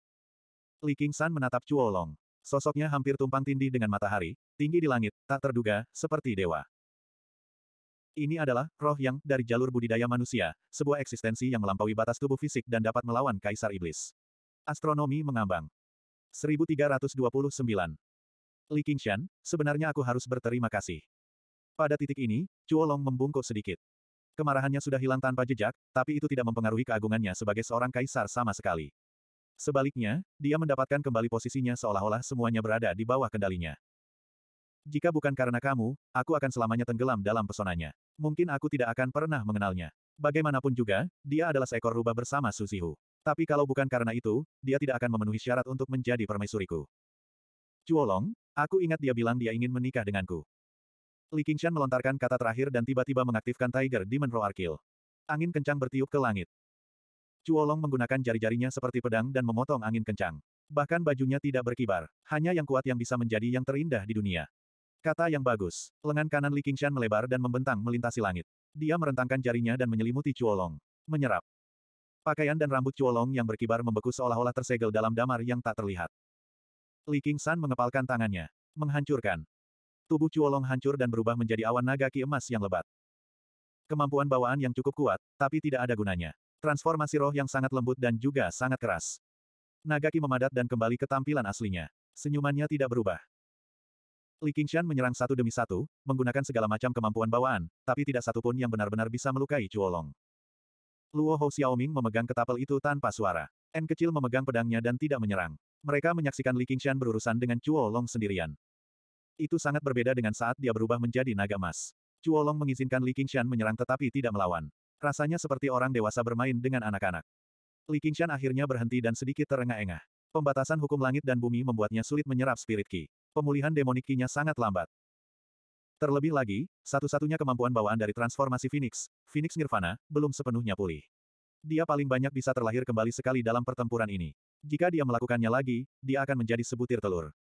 Li King San menatap Chuo Long. Sosoknya hampir tumpang tindih dengan matahari, tinggi di langit, tak terduga, seperti dewa. Ini adalah roh yang dari jalur budidaya manusia, sebuah eksistensi yang melampaui batas tubuh fisik dan dapat melawan kaisar iblis. Astronomi mengambang. 1329. Li Qingshan, sebenarnya aku harus berterima kasih. Pada titik ini, Chuolong membungkuk sedikit. Kemarahannya sudah hilang tanpa jejak, tapi itu tidak mempengaruhi keagungannya sebagai seorang kaisar sama sekali. Sebaliknya, dia mendapatkan kembali posisinya seolah-olah semuanya berada di bawah kendalinya. Jika bukan karena kamu, aku akan selamanya tenggelam dalam pesonanya. Mungkin aku tidak akan pernah mengenalnya. Bagaimanapun juga, dia adalah seekor rubah bersama Suzihu. Tapi kalau bukan karena itu, dia tidak akan memenuhi syarat untuk menjadi permaisuriku. Cuolong, aku ingat dia bilang dia ingin menikah denganku. Li Qingshan melontarkan kata terakhir dan tiba-tiba mengaktifkan Tiger Demon Roar Kill. Angin kencang bertiup ke langit. Cuolong menggunakan jari-jarinya seperti pedang dan memotong angin kencang. Bahkan bajunya tidak berkibar, hanya yang kuat yang bisa menjadi yang terindah di dunia. Kata yang bagus. Lengan kanan Li Qingshan melebar dan membentang melintasi langit. Dia merentangkan jarinya dan menyelimuti Cuolong. Menyerap. Pakaian dan rambut Cuolong yang berkibar membeku seolah-olah tersegel dalam damar yang tak terlihat. Li Qingshan mengepalkan tangannya. Menghancurkan. Tubuh Cuolong hancur dan berubah menjadi awan naga ki emas yang lebat. Kemampuan bawaan yang cukup kuat, tapi tidak ada gunanya. Transformasi roh yang sangat lembut dan juga sangat keras. Naga ki memadat dan kembali ke tampilan aslinya. Senyumannya tidak berubah. Li Qingshan menyerang satu demi satu, menggunakan segala macam kemampuan bawaan, tapi tidak satupun yang benar-benar bisa melukai Cuolong. Luo Hou Xiaoming memegang ketapel itu tanpa suara. N kecil memegang pedangnya dan tidak menyerang. Mereka menyaksikan Li Qingshan berurusan dengan Chuo Long sendirian. Itu sangat berbeda dengan saat dia berubah menjadi naga emas. Chuo Long mengizinkan Li Qingshan menyerang tetapi tidak melawan. Rasanya seperti orang dewasa bermain dengan anak-anak. Li Qingshan akhirnya berhenti dan sedikit terengah-engah. Pembatasan hukum langit dan bumi membuatnya sulit menyerap spirit qi. Pemulihan demonik qi nya sangat lambat. Terlebih lagi, satu-satunya kemampuan bawaan dari transformasi Phoenix, Phoenix Nirvana, belum sepenuhnya pulih. Dia paling banyak bisa terlahir kembali sekali dalam pertempuran ini. Jika dia melakukannya lagi, dia akan menjadi sebutir telur.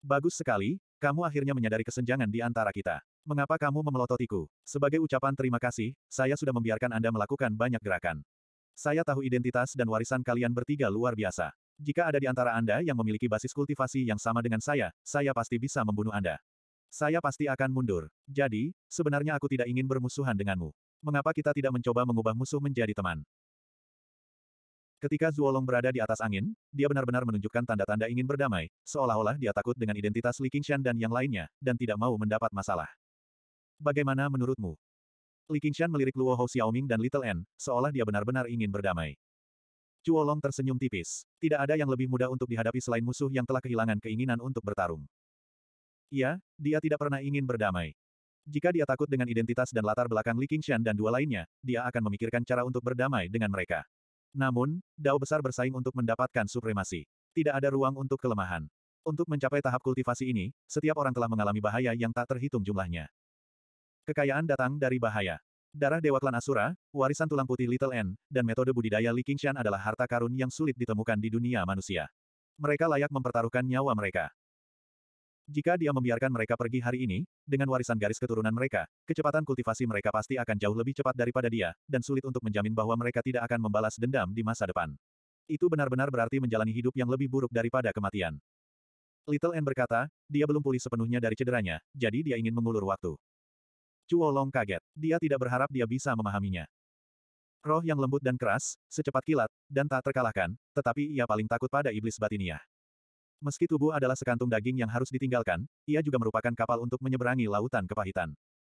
Bagus sekali, kamu akhirnya menyadari kesenjangan di antara kita. Mengapa kamu memelototiku? Sebagai ucapan terima kasih, saya sudah membiarkan Anda melakukan banyak gerakan. Saya tahu identitas dan warisan kalian bertiga luar biasa. Jika ada di antara Anda yang memiliki basis kultivasi yang sama dengan saya, saya pasti bisa membunuh Anda. Saya pasti akan mundur. Jadi, sebenarnya aku tidak ingin bermusuhan denganmu. Mengapa kita tidak mencoba mengubah musuh menjadi teman? Ketika Zuolong berada di atas angin, dia benar-benar menunjukkan tanda-tanda ingin berdamai, seolah-olah dia takut dengan identitas Li Qingshan dan yang lainnya, dan tidak mau mendapat masalah. Bagaimana menurutmu? Li Qingshan melirik Luo Hou Xiaoming dan Little N, seolah dia benar-benar ingin berdamai. Zuolong tersenyum tipis. Tidak ada yang lebih mudah untuk dihadapi selain musuh yang telah kehilangan keinginan untuk bertarung. Iya, dia tidak pernah ingin berdamai. Jika dia takut dengan identitas dan latar belakang Li Qingshan dan dua lainnya, dia akan memikirkan cara untuk berdamai dengan mereka. Namun, dao besar bersaing untuk mendapatkan supremasi. Tidak ada ruang untuk kelemahan. Untuk mencapai tahap kultivasi ini, setiap orang telah mengalami bahaya yang tak terhitung jumlahnya. Kekayaan datang dari bahaya. Darah Dewa Klan Asura, warisan tulang putih Little N, dan metode budidaya Li Qingshan adalah harta karun yang sulit ditemukan di dunia manusia. Mereka layak mempertaruhkan nyawa mereka. Jika dia membiarkan mereka pergi hari ini, dengan warisan garis keturunan mereka, kecepatan kultivasi mereka pasti akan jauh lebih cepat daripada dia, dan sulit untuk menjamin bahwa mereka tidak akan membalas dendam di masa depan. Itu benar-benar berarti menjalani hidup yang lebih buruk daripada kematian. Little N berkata, dia belum pulih sepenuhnya dari cederanya, jadi dia ingin mengulur waktu. Chuo Long kaget. Dia tidak berharap dia bisa memahaminya. Roh yang lembut dan keras, secepat kilat, dan tak terkalahkan, tetapi ia paling takut pada iblis batiniah. Meski tubuh adalah sekantung daging yang harus ditinggalkan, ia juga merupakan kapal untuk menyeberangi lautan kepahitan.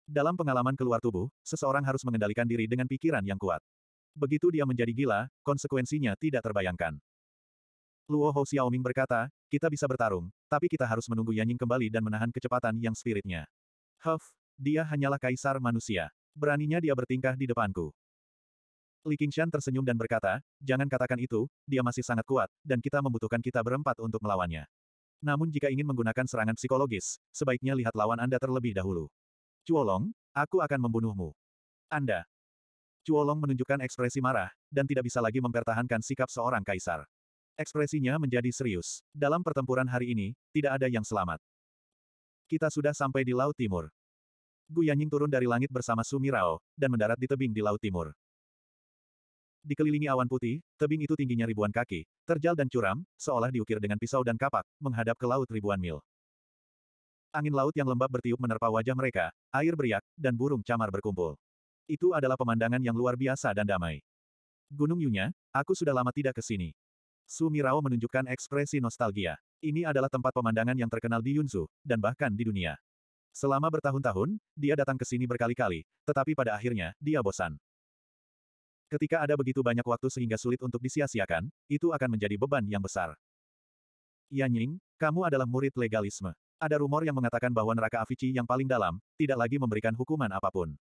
Dalam pengalaman keluar tubuh, seseorang harus mengendalikan diri dengan pikiran yang kuat. Begitu dia menjadi gila, konsekuensinya tidak terbayangkan. Luo Hou Xiaoming berkata, kita bisa bertarung, tapi kita harus menunggu Yanying kembali dan menahan kecepatan yang spiritnya. Huff, dia hanyalah kaisar manusia. Beraninya dia bertingkah di depanku. Li Qingshan tersenyum dan berkata, jangan katakan itu, dia masih sangat kuat, dan kita membutuhkan kita berempat untuk melawannya. Namun jika ingin menggunakan serangan psikologis, sebaiknya lihat lawan Anda terlebih dahulu. Cuolong, aku akan membunuhmu. Anda. Cuolong menunjukkan ekspresi marah, dan tidak bisa lagi mempertahankan sikap seorang kaisar. Ekspresinya menjadi serius. Dalam pertempuran hari ini, tidak ada yang selamat. Kita sudah sampai di Laut Timur. Gu Yanying turun dari langit bersama Sumirao, dan mendarat di tebing di Laut Timur dikelilingi awan putih, tebing itu tingginya ribuan kaki, terjal dan curam, seolah diukir dengan pisau dan kapak, menghadap ke laut ribuan mil. Angin laut yang lembab bertiup menerpa wajah mereka, air beriak, dan burung camar berkumpul. Itu adalah pemandangan yang luar biasa dan damai. Gunung Yunya, aku sudah lama tidak ke sini. Su Mirao menunjukkan ekspresi nostalgia. Ini adalah tempat pemandangan yang terkenal di Yunzu, dan bahkan di dunia. Selama bertahun-tahun, dia datang ke sini berkali-kali, tetapi pada akhirnya, dia bosan. Ketika ada begitu banyak waktu sehingga sulit untuk disia-siakan, itu akan menjadi beban yang besar. Yan Ying, kamu adalah murid legalisme. Ada rumor yang mengatakan bahwa neraka Avicii yang paling dalam, tidak lagi memberikan hukuman apapun.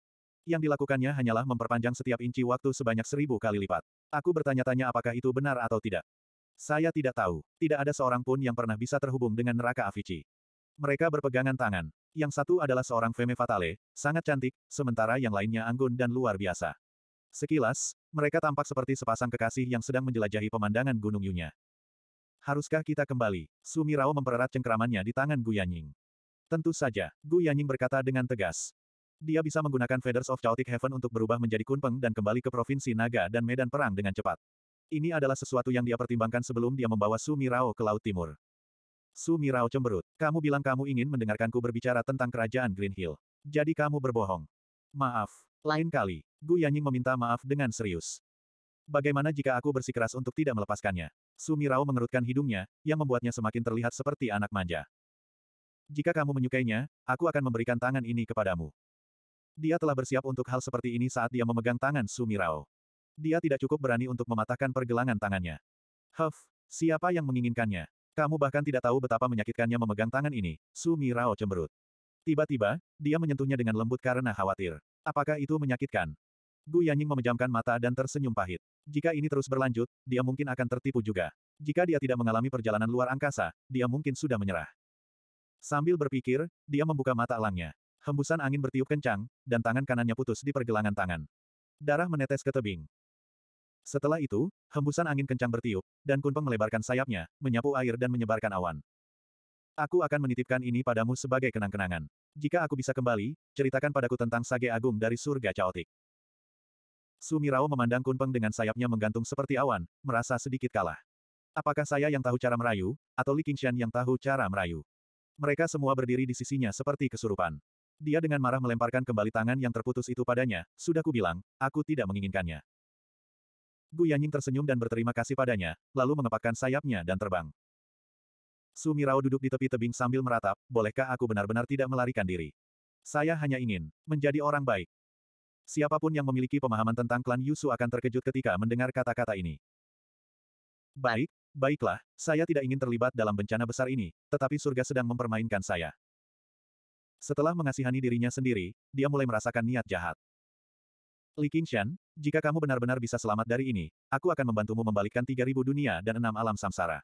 Yang dilakukannya hanyalah memperpanjang setiap inci waktu sebanyak seribu kali lipat. Aku bertanya-tanya apakah itu benar atau tidak. Saya tidak tahu. Tidak ada seorang pun yang pernah bisa terhubung dengan neraka Avicii. Mereka berpegangan tangan. Yang satu adalah seorang Femme Fatale, sangat cantik, sementara yang lainnya anggun dan luar biasa. Sekilas, mereka tampak seperti sepasang kekasih yang sedang menjelajahi pemandangan Gunung Yunya. Haruskah kita kembali? Sumirao mempererat cengkeramannya di tangan Gu Yanying. Tentu saja, Gu Yanying berkata dengan tegas. Dia bisa menggunakan Feathers of Chaotic Heaven untuk berubah menjadi Kunpeng dan kembali ke Provinsi Naga dan Medan Perang dengan cepat. Ini adalah sesuatu yang dia pertimbangkan sebelum dia membawa Sumirao ke Laut Timur. Sumirao cemberut. Kamu bilang kamu ingin mendengarkanku berbicara tentang kerajaan Green Hill. Jadi kamu berbohong. Maaf, lain kali, Gu Yanying meminta maaf dengan serius. Bagaimana jika aku bersikeras untuk tidak melepaskannya? Sumi Rao mengerutkan hidungnya, yang membuatnya semakin terlihat seperti anak manja. Jika kamu menyukainya, aku akan memberikan tangan ini kepadamu. Dia telah bersiap untuk hal seperti ini saat dia memegang tangan Sumi Rao. Dia tidak cukup berani untuk mematahkan pergelangan tangannya. Huff, siapa yang menginginkannya? Kamu bahkan tidak tahu betapa menyakitkannya memegang tangan ini, Sumi Rao cemberut. Tiba-tiba, dia menyentuhnya dengan lembut karena khawatir. Apakah itu menyakitkan? Gu Yanying memejamkan mata dan tersenyum pahit. Jika ini terus berlanjut, dia mungkin akan tertipu juga. Jika dia tidak mengalami perjalanan luar angkasa, dia mungkin sudah menyerah. Sambil berpikir, dia membuka mata elangnya. Hembusan angin bertiup kencang, dan tangan kanannya putus di pergelangan tangan. Darah menetes ke tebing. Setelah itu, hembusan angin kencang bertiup, dan Kunpeng melebarkan sayapnya, menyapu air dan menyebarkan awan. Aku akan menitipkan ini padamu sebagai kenang-kenangan. Jika aku bisa kembali, ceritakan padaku tentang sage agung dari surga caotik. Sumirao memandang Kunpeng dengan sayapnya menggantung seperti awan, merasa sedikit kalah. Apakah saya yang tahu cara merayu, atau Li Qingshan yang tahu cara merayu? Mereka semua berdiri di sisinya seperti kesurupan. Dia dengan marah melemparkan kembali tangan yang terputus itu padanya, sudah kubilang, aku tidak menginginkannya. Gu Yanying tersenyum dan berterima kasih padanya, lalu mengepakkan sayapnya dan terbang. Su Mirao duduk di tepi tebing sambil meratap, bolehkah aku benar-benar tidak melarikan diri? Saya hanya ingin menjadi orang baik. Siapapun yang memiliki pemahaman tentang klan Yusu akan terkejut ketika mendengar kata-kata ini. Baik, baiklah, saya tidak ingin terlibat dalam bencana besar ini, tetapi surga sedang mempermainkan saya. Setelah mengasihani dirinya sendiri, dia mulai merasakan niat jahat. Li Qingshan, jika kamu benar-benar bisa selamat dari ini, aku akan membantumu membalikkan 3000 dunia dan enam alam samsara.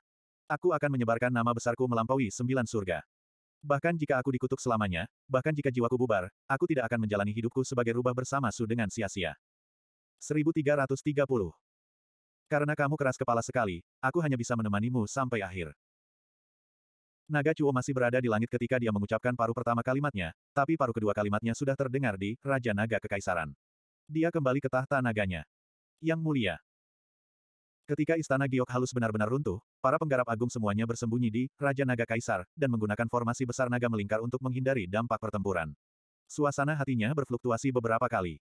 Aku akan menyebarkan nama besarku melampaui sembilan surga. Bahkan jika aku dikutuk selamanya, bahkan jika jiwaku bubar, aku tidak akan menjalani hidupku sebagai rubah bersama Su dengan sia-sia. 1330 Karena kamu keras kepala sekali, aku hanya bisa menemanimu sampai akhir. Naga Chuo masih berada di langit ketika dia mengucapkan paruh pertama kalimatnya, tapi paruh kedua kalimatnya sudah terdengar di Raja Naga Kekaisaran. Dia kembali ke tahta naganya. Yang mulia, Ketika istana Giok halus benar-benar runtuh, para penggarap agung semuanya bersembunyi di Raja Naga Kaisar, dan menggunakan formasi besar naga melingkar untuk menghindari dampak pertempuran. Suasana hatinya berfluktuasi beberapa kali.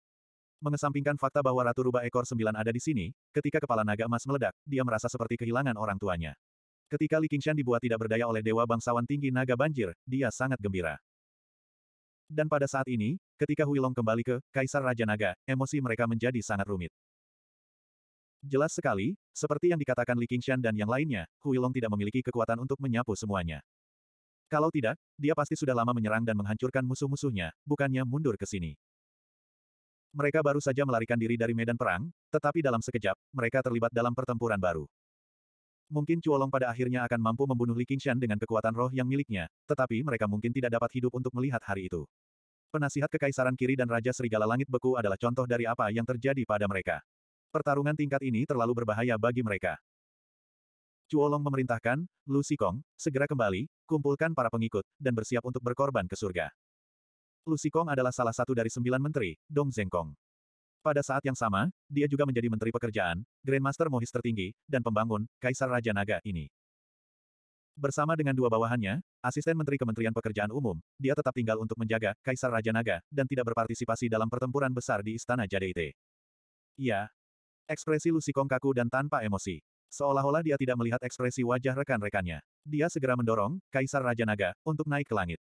Mengesampingkan fakta bahwa Ratu Rubah Ekor Sembilan ada di sini, ketika kepala naga emas meledak, dia merasa seperti kehilangan orang tuanya. Ketika Li Qingshan dibuat tidak berdaya oleh Dewa Bangsawan Tinggi Naga Banjir, dia sangat gembira. Dan pada saat ini, ketika Huilong kembali ke Kaisar Raja Naga, emosi mereka menjadi sangat rumit. Jelas sekali, seperti yang dikatakan Li Qingshan dan yang lainnya, Huilong tidak memiliki kekuatan untuk menyapu semuanya. Kalau tidak, dia pasti sudah lama menyerang dan menghancurkan musuh-musuhnya, bukannya mundur ke sini. Mereka baru saja melarikan diri dari medan perang, tetapi dalam sekejap, mereka terlibat dalam pertempuran baru. Mungkin Cuolong pada akhirnya akan mampu membunuh Li Qingshan dengan kekuatan roh yang miliknya, tetapi mereka mungkin tidak dapat hidup untuk melihat hari itu. Penasihat Kekaisaran Kiri dan Raja Serigala Langit Beku adalah contoh dari apa yang terjadi pada mereka. Pertarungan tingkat ini terlalu berbahaya bagi mereka. Cuolong memerintahkan, Lu Sikong, segera kembali, kumpulkan para pengikut, dan bersiap untuk berkorban ke surga. Lu Sikong adalah salah satu dari sembilan menteri, Dong Zengkong. Pada saat yang sama, dia juga menjadi menteri pekerjaan, Grandmaster Mohis tertinggi, dan pembangun, Kaisar Raja Naga ini. Bersama dengan dua bawahannya, asisten menteri Kementerian Pekerjaan Umum, dia tetap tinggal untuk menjaga Kaisar Raja Naga, dan tidak berpartisipasi dalam pertempuran besar di Istana Jadeite. Ya, Ekspresi Lusikong kaku dan tanpa emosi. Seolah-olah dia tidak melihat ekspresi wajah rekan-rekannya. Dia segera mendorong, Kaisar Raja Naga, untuk naik ke langit.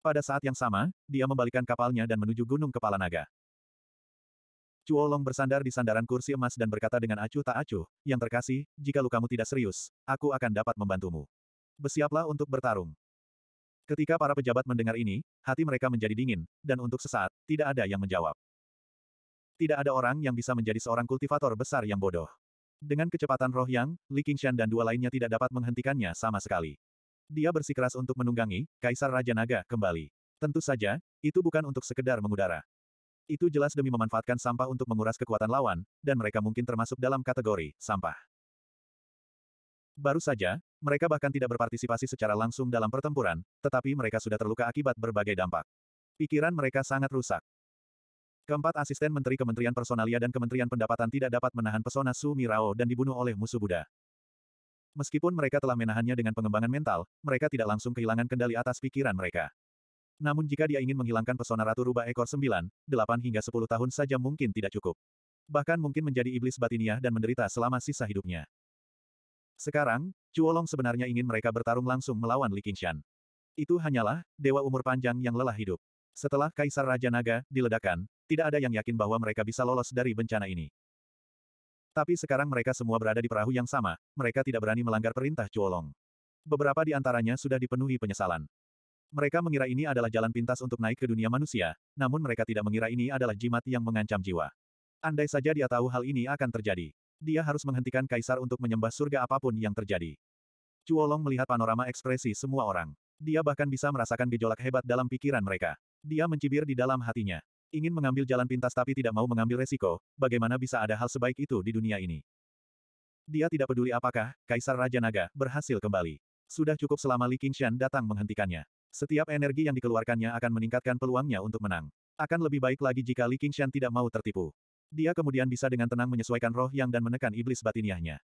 Pada saat yang sama, dia membalikan kapalnya dan menuju Gunung Kepala Naga. Cuolong bersandar di sandaran kursi emas dan berkata dengan acuh tak acuh, yang terkasih, jika lukamu tidak serius, aku akan dapat membantumu. Bersiaplah untuk bertarung. Ketika para pejabat mendengar ini, hati mereka menjadi dingin, dan untuk sesaat, tidak ada yang menjawab. Tidak ada orang yang bisa menjadi seorang kultivator besar yang bodoh. Dengan kecepatan roh yang, Li Qingshan dan dua lainnya tidak dapat menghentikannya sama sekali. Dia bersikeras untuk menunggangi, Kaisar Raja Naga, kembali. Tentu saja, itu bukan untuk sekedar mengudara. Itu jelas demi memanfaatkan sampah untuk menguras kekuatan lawan, dan mereka mungkin termasuk dalam kategori sampah. Baru saja, mereka bahkan tidak berpartisipasi secara langsung dalam pertempuran, tetapi mereka sudah terluka akibat berbagai dampak. Pikiran mereka sangat rusak. Keempat asisten menteri Kementerian Personalia dan Kementerian Pendapatan tidak dapat menahan pesona Su Mirao dan dibunuh oleh musuh Buddha. Meskipun mereka telah menahannya dengan pengembangan mental, mereka tidak langsung kehilangan kendali atas pikiran mereka. Namun jika dia ingin menghilangkan pesona Ratu Rubah Ekor 9, 8 hingga 10 tahun saja mungkin tidak cukup. Bahkan mungkin menjadi iblis batiniah dan menderita selama sisa hidupnya. Sekarang, Cuolong sebenarnya ingin mereka bertarung langsung melawan Li Qingshan. Itu hanyalah, dewa umur panjang yang lelah hidup. Setelah Kaisar Raja Naga diledakkan, tidak ada yang yakin bahwa mereka bisa lolos dari bencana ini. Tapi sekarang mereka semua berada di perahu yang sama, mereka tidak berani melanggar perintah Cuolong. Beberapa di antaranya sudah dipenuhi penyesalan. Mereka mengira ini adalah jalan pintas untuk naik ke dunia manusia, namun mereka tidak mengira ini adalah jimat yang mengancam jiwa. Andai saja dia tahu hal ini akan terjadi. Dia harus menghentikan kaisar untuk menyembah surga apapun yang terjadi. Cuolong melihat panorama ekspresi semua orang. Dia bahkan bisa merasakan gejolak hebat dalam pikiran mereka. Dia mencibir di dalam hatinya. Ingin mengambil jalan pintas tapi tidak mau mengambil resiko, bagaimana bisa ada hal sebaik itu di dunia ini? Dia tidak peduli apakah, Kaisar Raja Naga, berhasil kembali. Sudah cukup selama Li Qingshan datang menghentikannya. Setiap energi yang dikeluarkannya akan meningkatkan peluangnya untuk menang. Akan lebih baik lagi jika Li Qingshan tidak mau tertipu. Dia kemudian bisa dengan tenang menyesuaikan roh yang dan menekan iblis batiniahnya.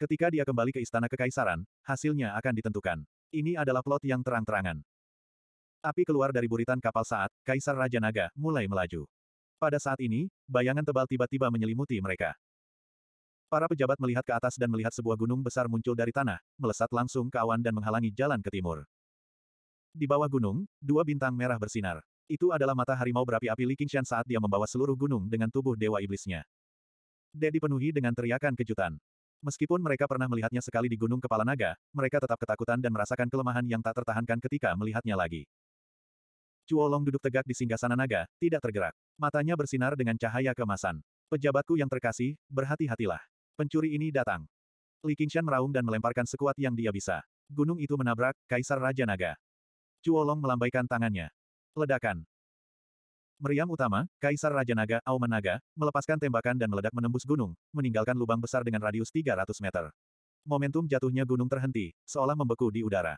Ketika dia kembali ke istana kekaisaran, hasilnya akan ditentukan. Ini adalah plot yang terang-terangan. Api keluar dari buritan kapal saat Kaisar Raja Naga mulai melaju. Pada saat ini, bayangan tebal tiba-tiba menyelimuti mereka. Para pejabat melihat ke atas dan melihat sebuah gunung besar muncul dari tanah, melesat langsung ke awan dan menghalangi jalan ke timur. Di bawah gunung, dua bintang merah bersinar. Itu adalah mata harimau berapi-api Li Qingshan saat dia membawa seluruh gunung dengan tubuh dewa iblisnya. Dek dipenuhi dengan teriakan kejutan. Meskipun mereka pernah melihatnya sekali di Gunung Kepala Naga, mereka tetap ketakutan dan merasakan kelemahan yang tak tertahankan ketika melihatnya lagi. Cuolong duduk tegak di singgasana naga, tidak tergerak. Matanya bersinar dengan cahaya kemasan. Pejabatku yang terkasih, berhati-hatilah. Pencuri ini datang. Li Qingshan meraung dan melemparkan sekuat yang dia bisa. Gunung itu menabrak, Kaisar Raja Naga. Cuolong melambaikan tangannya. Ledakan. Meriam utama, Kaisar Raja Naga, Auman Naga, melepaskan tembakan dan meledak menembus gunung, meninggalkan lubang besar dengan radius 300 meter. Momentum jatuhnya gunung terhenti, seolah membeku di udara.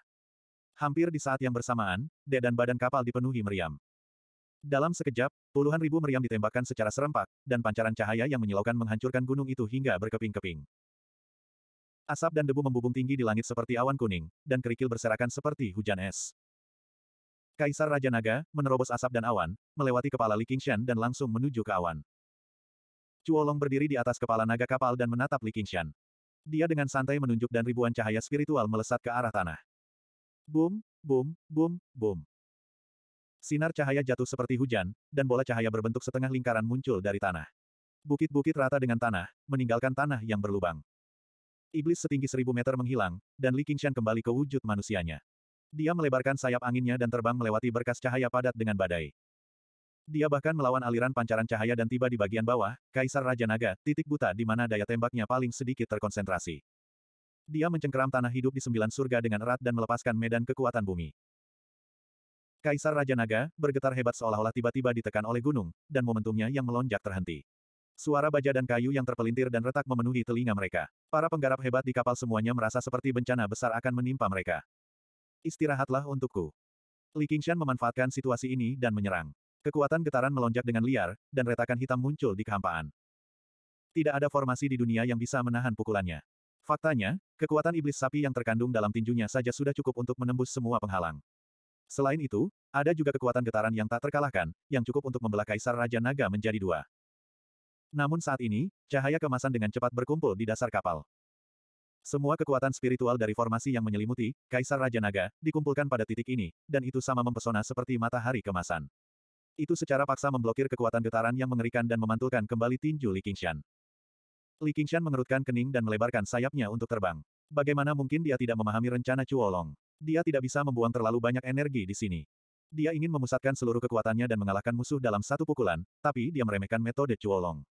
Hampir di saat yang bersamaan, dek dan badan kapal dipenuhi meriam. Dalam sekejap, puluhan ribu meriam ditembakkan secara serempak, dan pancaran cahaya yang menyilaukan menghancurkan gunung itu hingga berkeping-keping. Asap dan debu membubung tinggi di langit seperti awan kuning, dan kerikil berserakan seperti hujan es. Kaisar Raja Naga, menerobos asap dan awan, melewati kepala Li Qingshan dan langsung menuju ke awan. Cuolong berdiri di atas kepala naga kapal dan menatap Li Qingshan. Dia dengan santai menunjuk dan ribuan cahaya spiritual melesat ke arah tanah. Boom, boom, boom, boom. Sinar cahaya jatuh seperti hujan, dan bola cahaya berbentuk setengah lingkaran muncul dari tanah. Bukit-bukit rata dengan tanah, meninggalkan tanah yang berlubang. Iblis setinggi seribu meter menghilang, dan Li Qingshan kembali ke wujud manusianya. Dia melebarkan sayap anginnya dan terbang melewati berkas cahaya padat dengan badai. Dia bahkan melawan aliran pancaran cahaya dan tiba di bagian bawah, Kaisar Raja Naga, titik buta di mana daya tembaknya paling sedikit terkonsentrasi. Dia mencengkeram tanah hidup di sembilan surga dengan erat dan melepaskan medan kekuatan bumi. Kaisar Raja Naga, bergetar hebat seolah-olah tiba-tiba ditekan oleh gunung, dan momentumnya yang melonjak terhenti. Suara baja dan kayu yang terpelintir dan retak memenuhi telinga mereka. Para penggarap hebat di kapal semuanya merasa seperti bencana besar akan menimpa mereka. Istirahatlah untukku. Li Qingshan memanfaatkan situasi ini dan menyerang. Kekuatan getaran melonjak dengan liar, dan retakan hitam muncul di kehampaan. Tidak ada formasi di dunia yang bisa menahan pukulannya. Faktanya, kekuatan iblis sapi yang terkandung dalam tinjunya saja sudah cukup untuk menembus semua penghalang. Selain itu, ada juga kekuatan getaran yang tak terkalahkan, yang cukup untuk membelah Kaisar Raja Naga menjadi dua. Namun saat ini, cahaya kemasan dengan cepat berkumpul di dasar kapal. Semua kekuatan spiritual dari formasi yang menyelimuti, Kaisar Raja Naga, dikumpulkan pada titik ini, dan itu sama mempesona seperti matahari kemasan. Itu secara paksa memblokir kekuatan getaran yang mengerikan dan memantulkan kembali tinju Li Qingshan. Li Qingshan mengerutkan kening dan melebarkan sayapnya untuk terbang. Bagaimana mungkin dia tidak memahami rencana Cuolong? Dia tidak bisa membuang terlalu banyak energi di sini. Dia ingin memusatkan seluruh kekuatannya dan mengalahkan musuh dalam satu pukulan, tapi dia meremehkan metode Cuolong.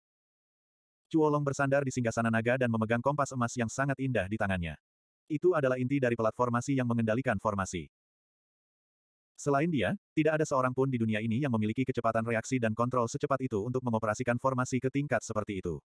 Cuolong bersandar di singgasana naga dan memegang kompas emas yang sangat indah di tangannya. Itu adalah inti dari platformasi yang mengendalikan formasi. Selain dia, tidak ada seorang pun di dunia ini yang memiliki kecepatan reaksi dan kontrol secepat itu untuk mengoperasikan formasi ke tingkat seperti itu.